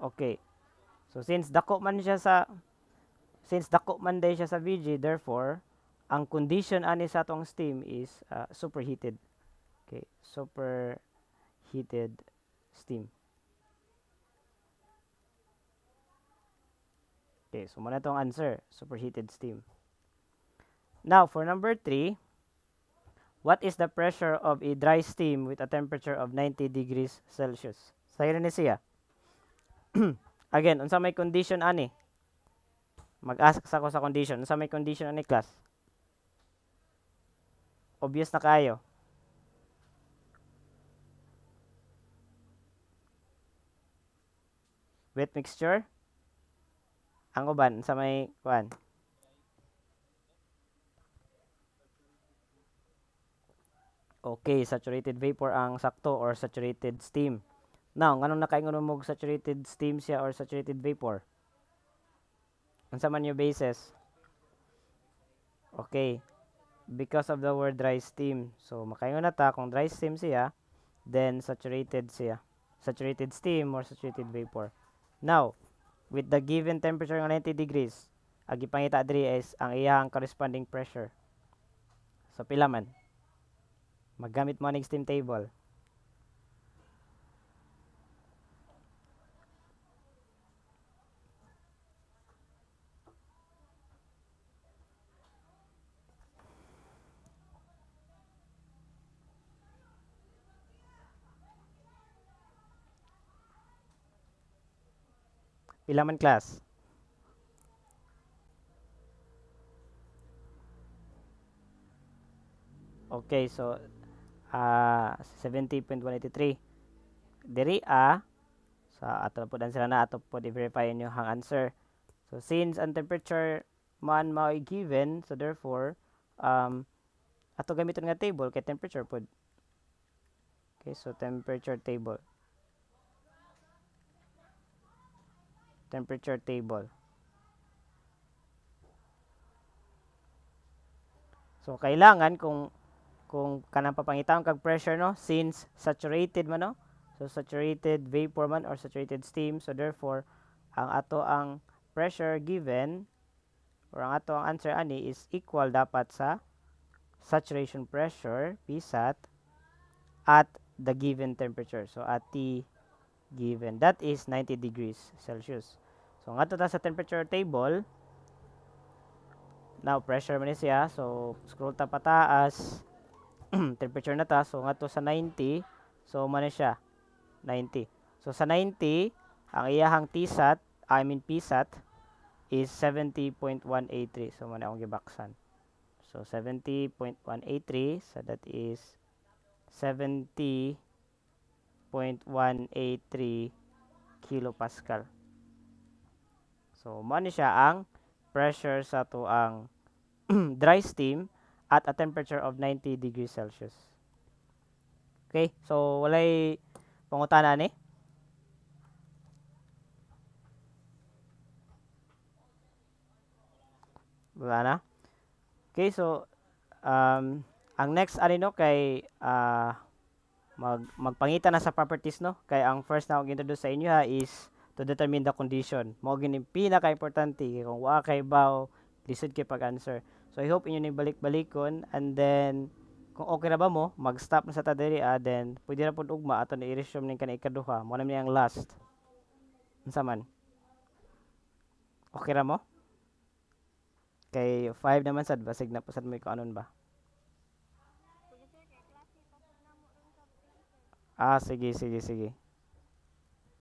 B: Okay. So since dako man siya sa since dako man day siya sa VG, therefore ang condition ani sa atong steam is uh, superheated. Okay, superheated steam. Okay, so muna itong answer, superheated steam. Now, for number 3, what is the pressure of a dry steam with a temperature of 90 degrees Celsius? Sayo na siya. Again, unsa may condition ani? Mag-ask sa ko sa condition. Unsa may condition ani class? Obvious na kayo. Wet mixture. Ang uban sa may kuan. Okay, saturated vapor ang sakto or saturated steam. Now, nganong nakaingon mo saturated steam siya or saturated vapor? Unsa man yung basis? Okay. Because of the word dry steam. So, makaingon na ta kung dry steam siya, then saturated siya. Saturated steam or saturated vapor. Now, with the given temperature ng 90 degrees, ang ipangita diri is ang iyang corresponding pressure. So, pila man? Maggamit mo ang steam table. 11 class okay so uh, ah, 70.183 diri ah, a so ato po dan sila na ato po i-verify inyo hang answer so since ang temperature man mao given so therefore um ato gamiton nga table kay temperature pod okay so temperature table temperature table. So kailangan kung kung kanang papangitan kag pressure no since saturated man no. So saturated vapor man or saturated steam so therefore ang ato ang pressure given or ang ato ang answer ani is equal dapat sa saturation pressure Psat at the given temperature. So at T given. That is 90 degrees Celsius. So, nga ta sa temperature table. Now, pressure man siya. So, scroll ta pataas. temperature na ta. So, nga to sa 90. So, man siya. 90. So, sa 90, ang iyahang T-sat, I mean P-sat, is 70.183. So, man akong gibaksan. So, 70.183. So, that is 70 0.183 kilopascal. So, mo siya ang pressure sa to ang dry steam at a temperature of 90 degrees Celsius. Okay, so walay pangutana ni. Eh? Wala na. Okay, so um, ang next ano kay uh, mag magpangita na sa properties no kay ang first na akong introduce sa inyo ha is to determine the condition mo gin pinaka importante kung wa kay baw lisod kay pag answer so i hope inyo ni balik-balikon and then kung okay na ba mo mag-stop na sa ta diri ah, then pwede na pud ugma ato na i-resume ning kanang ikaduha mo na ang last unsa man okay ra mo kay 5 naman sad basig na po sad mo ikaw anon ba Ah, sige, sige, sige.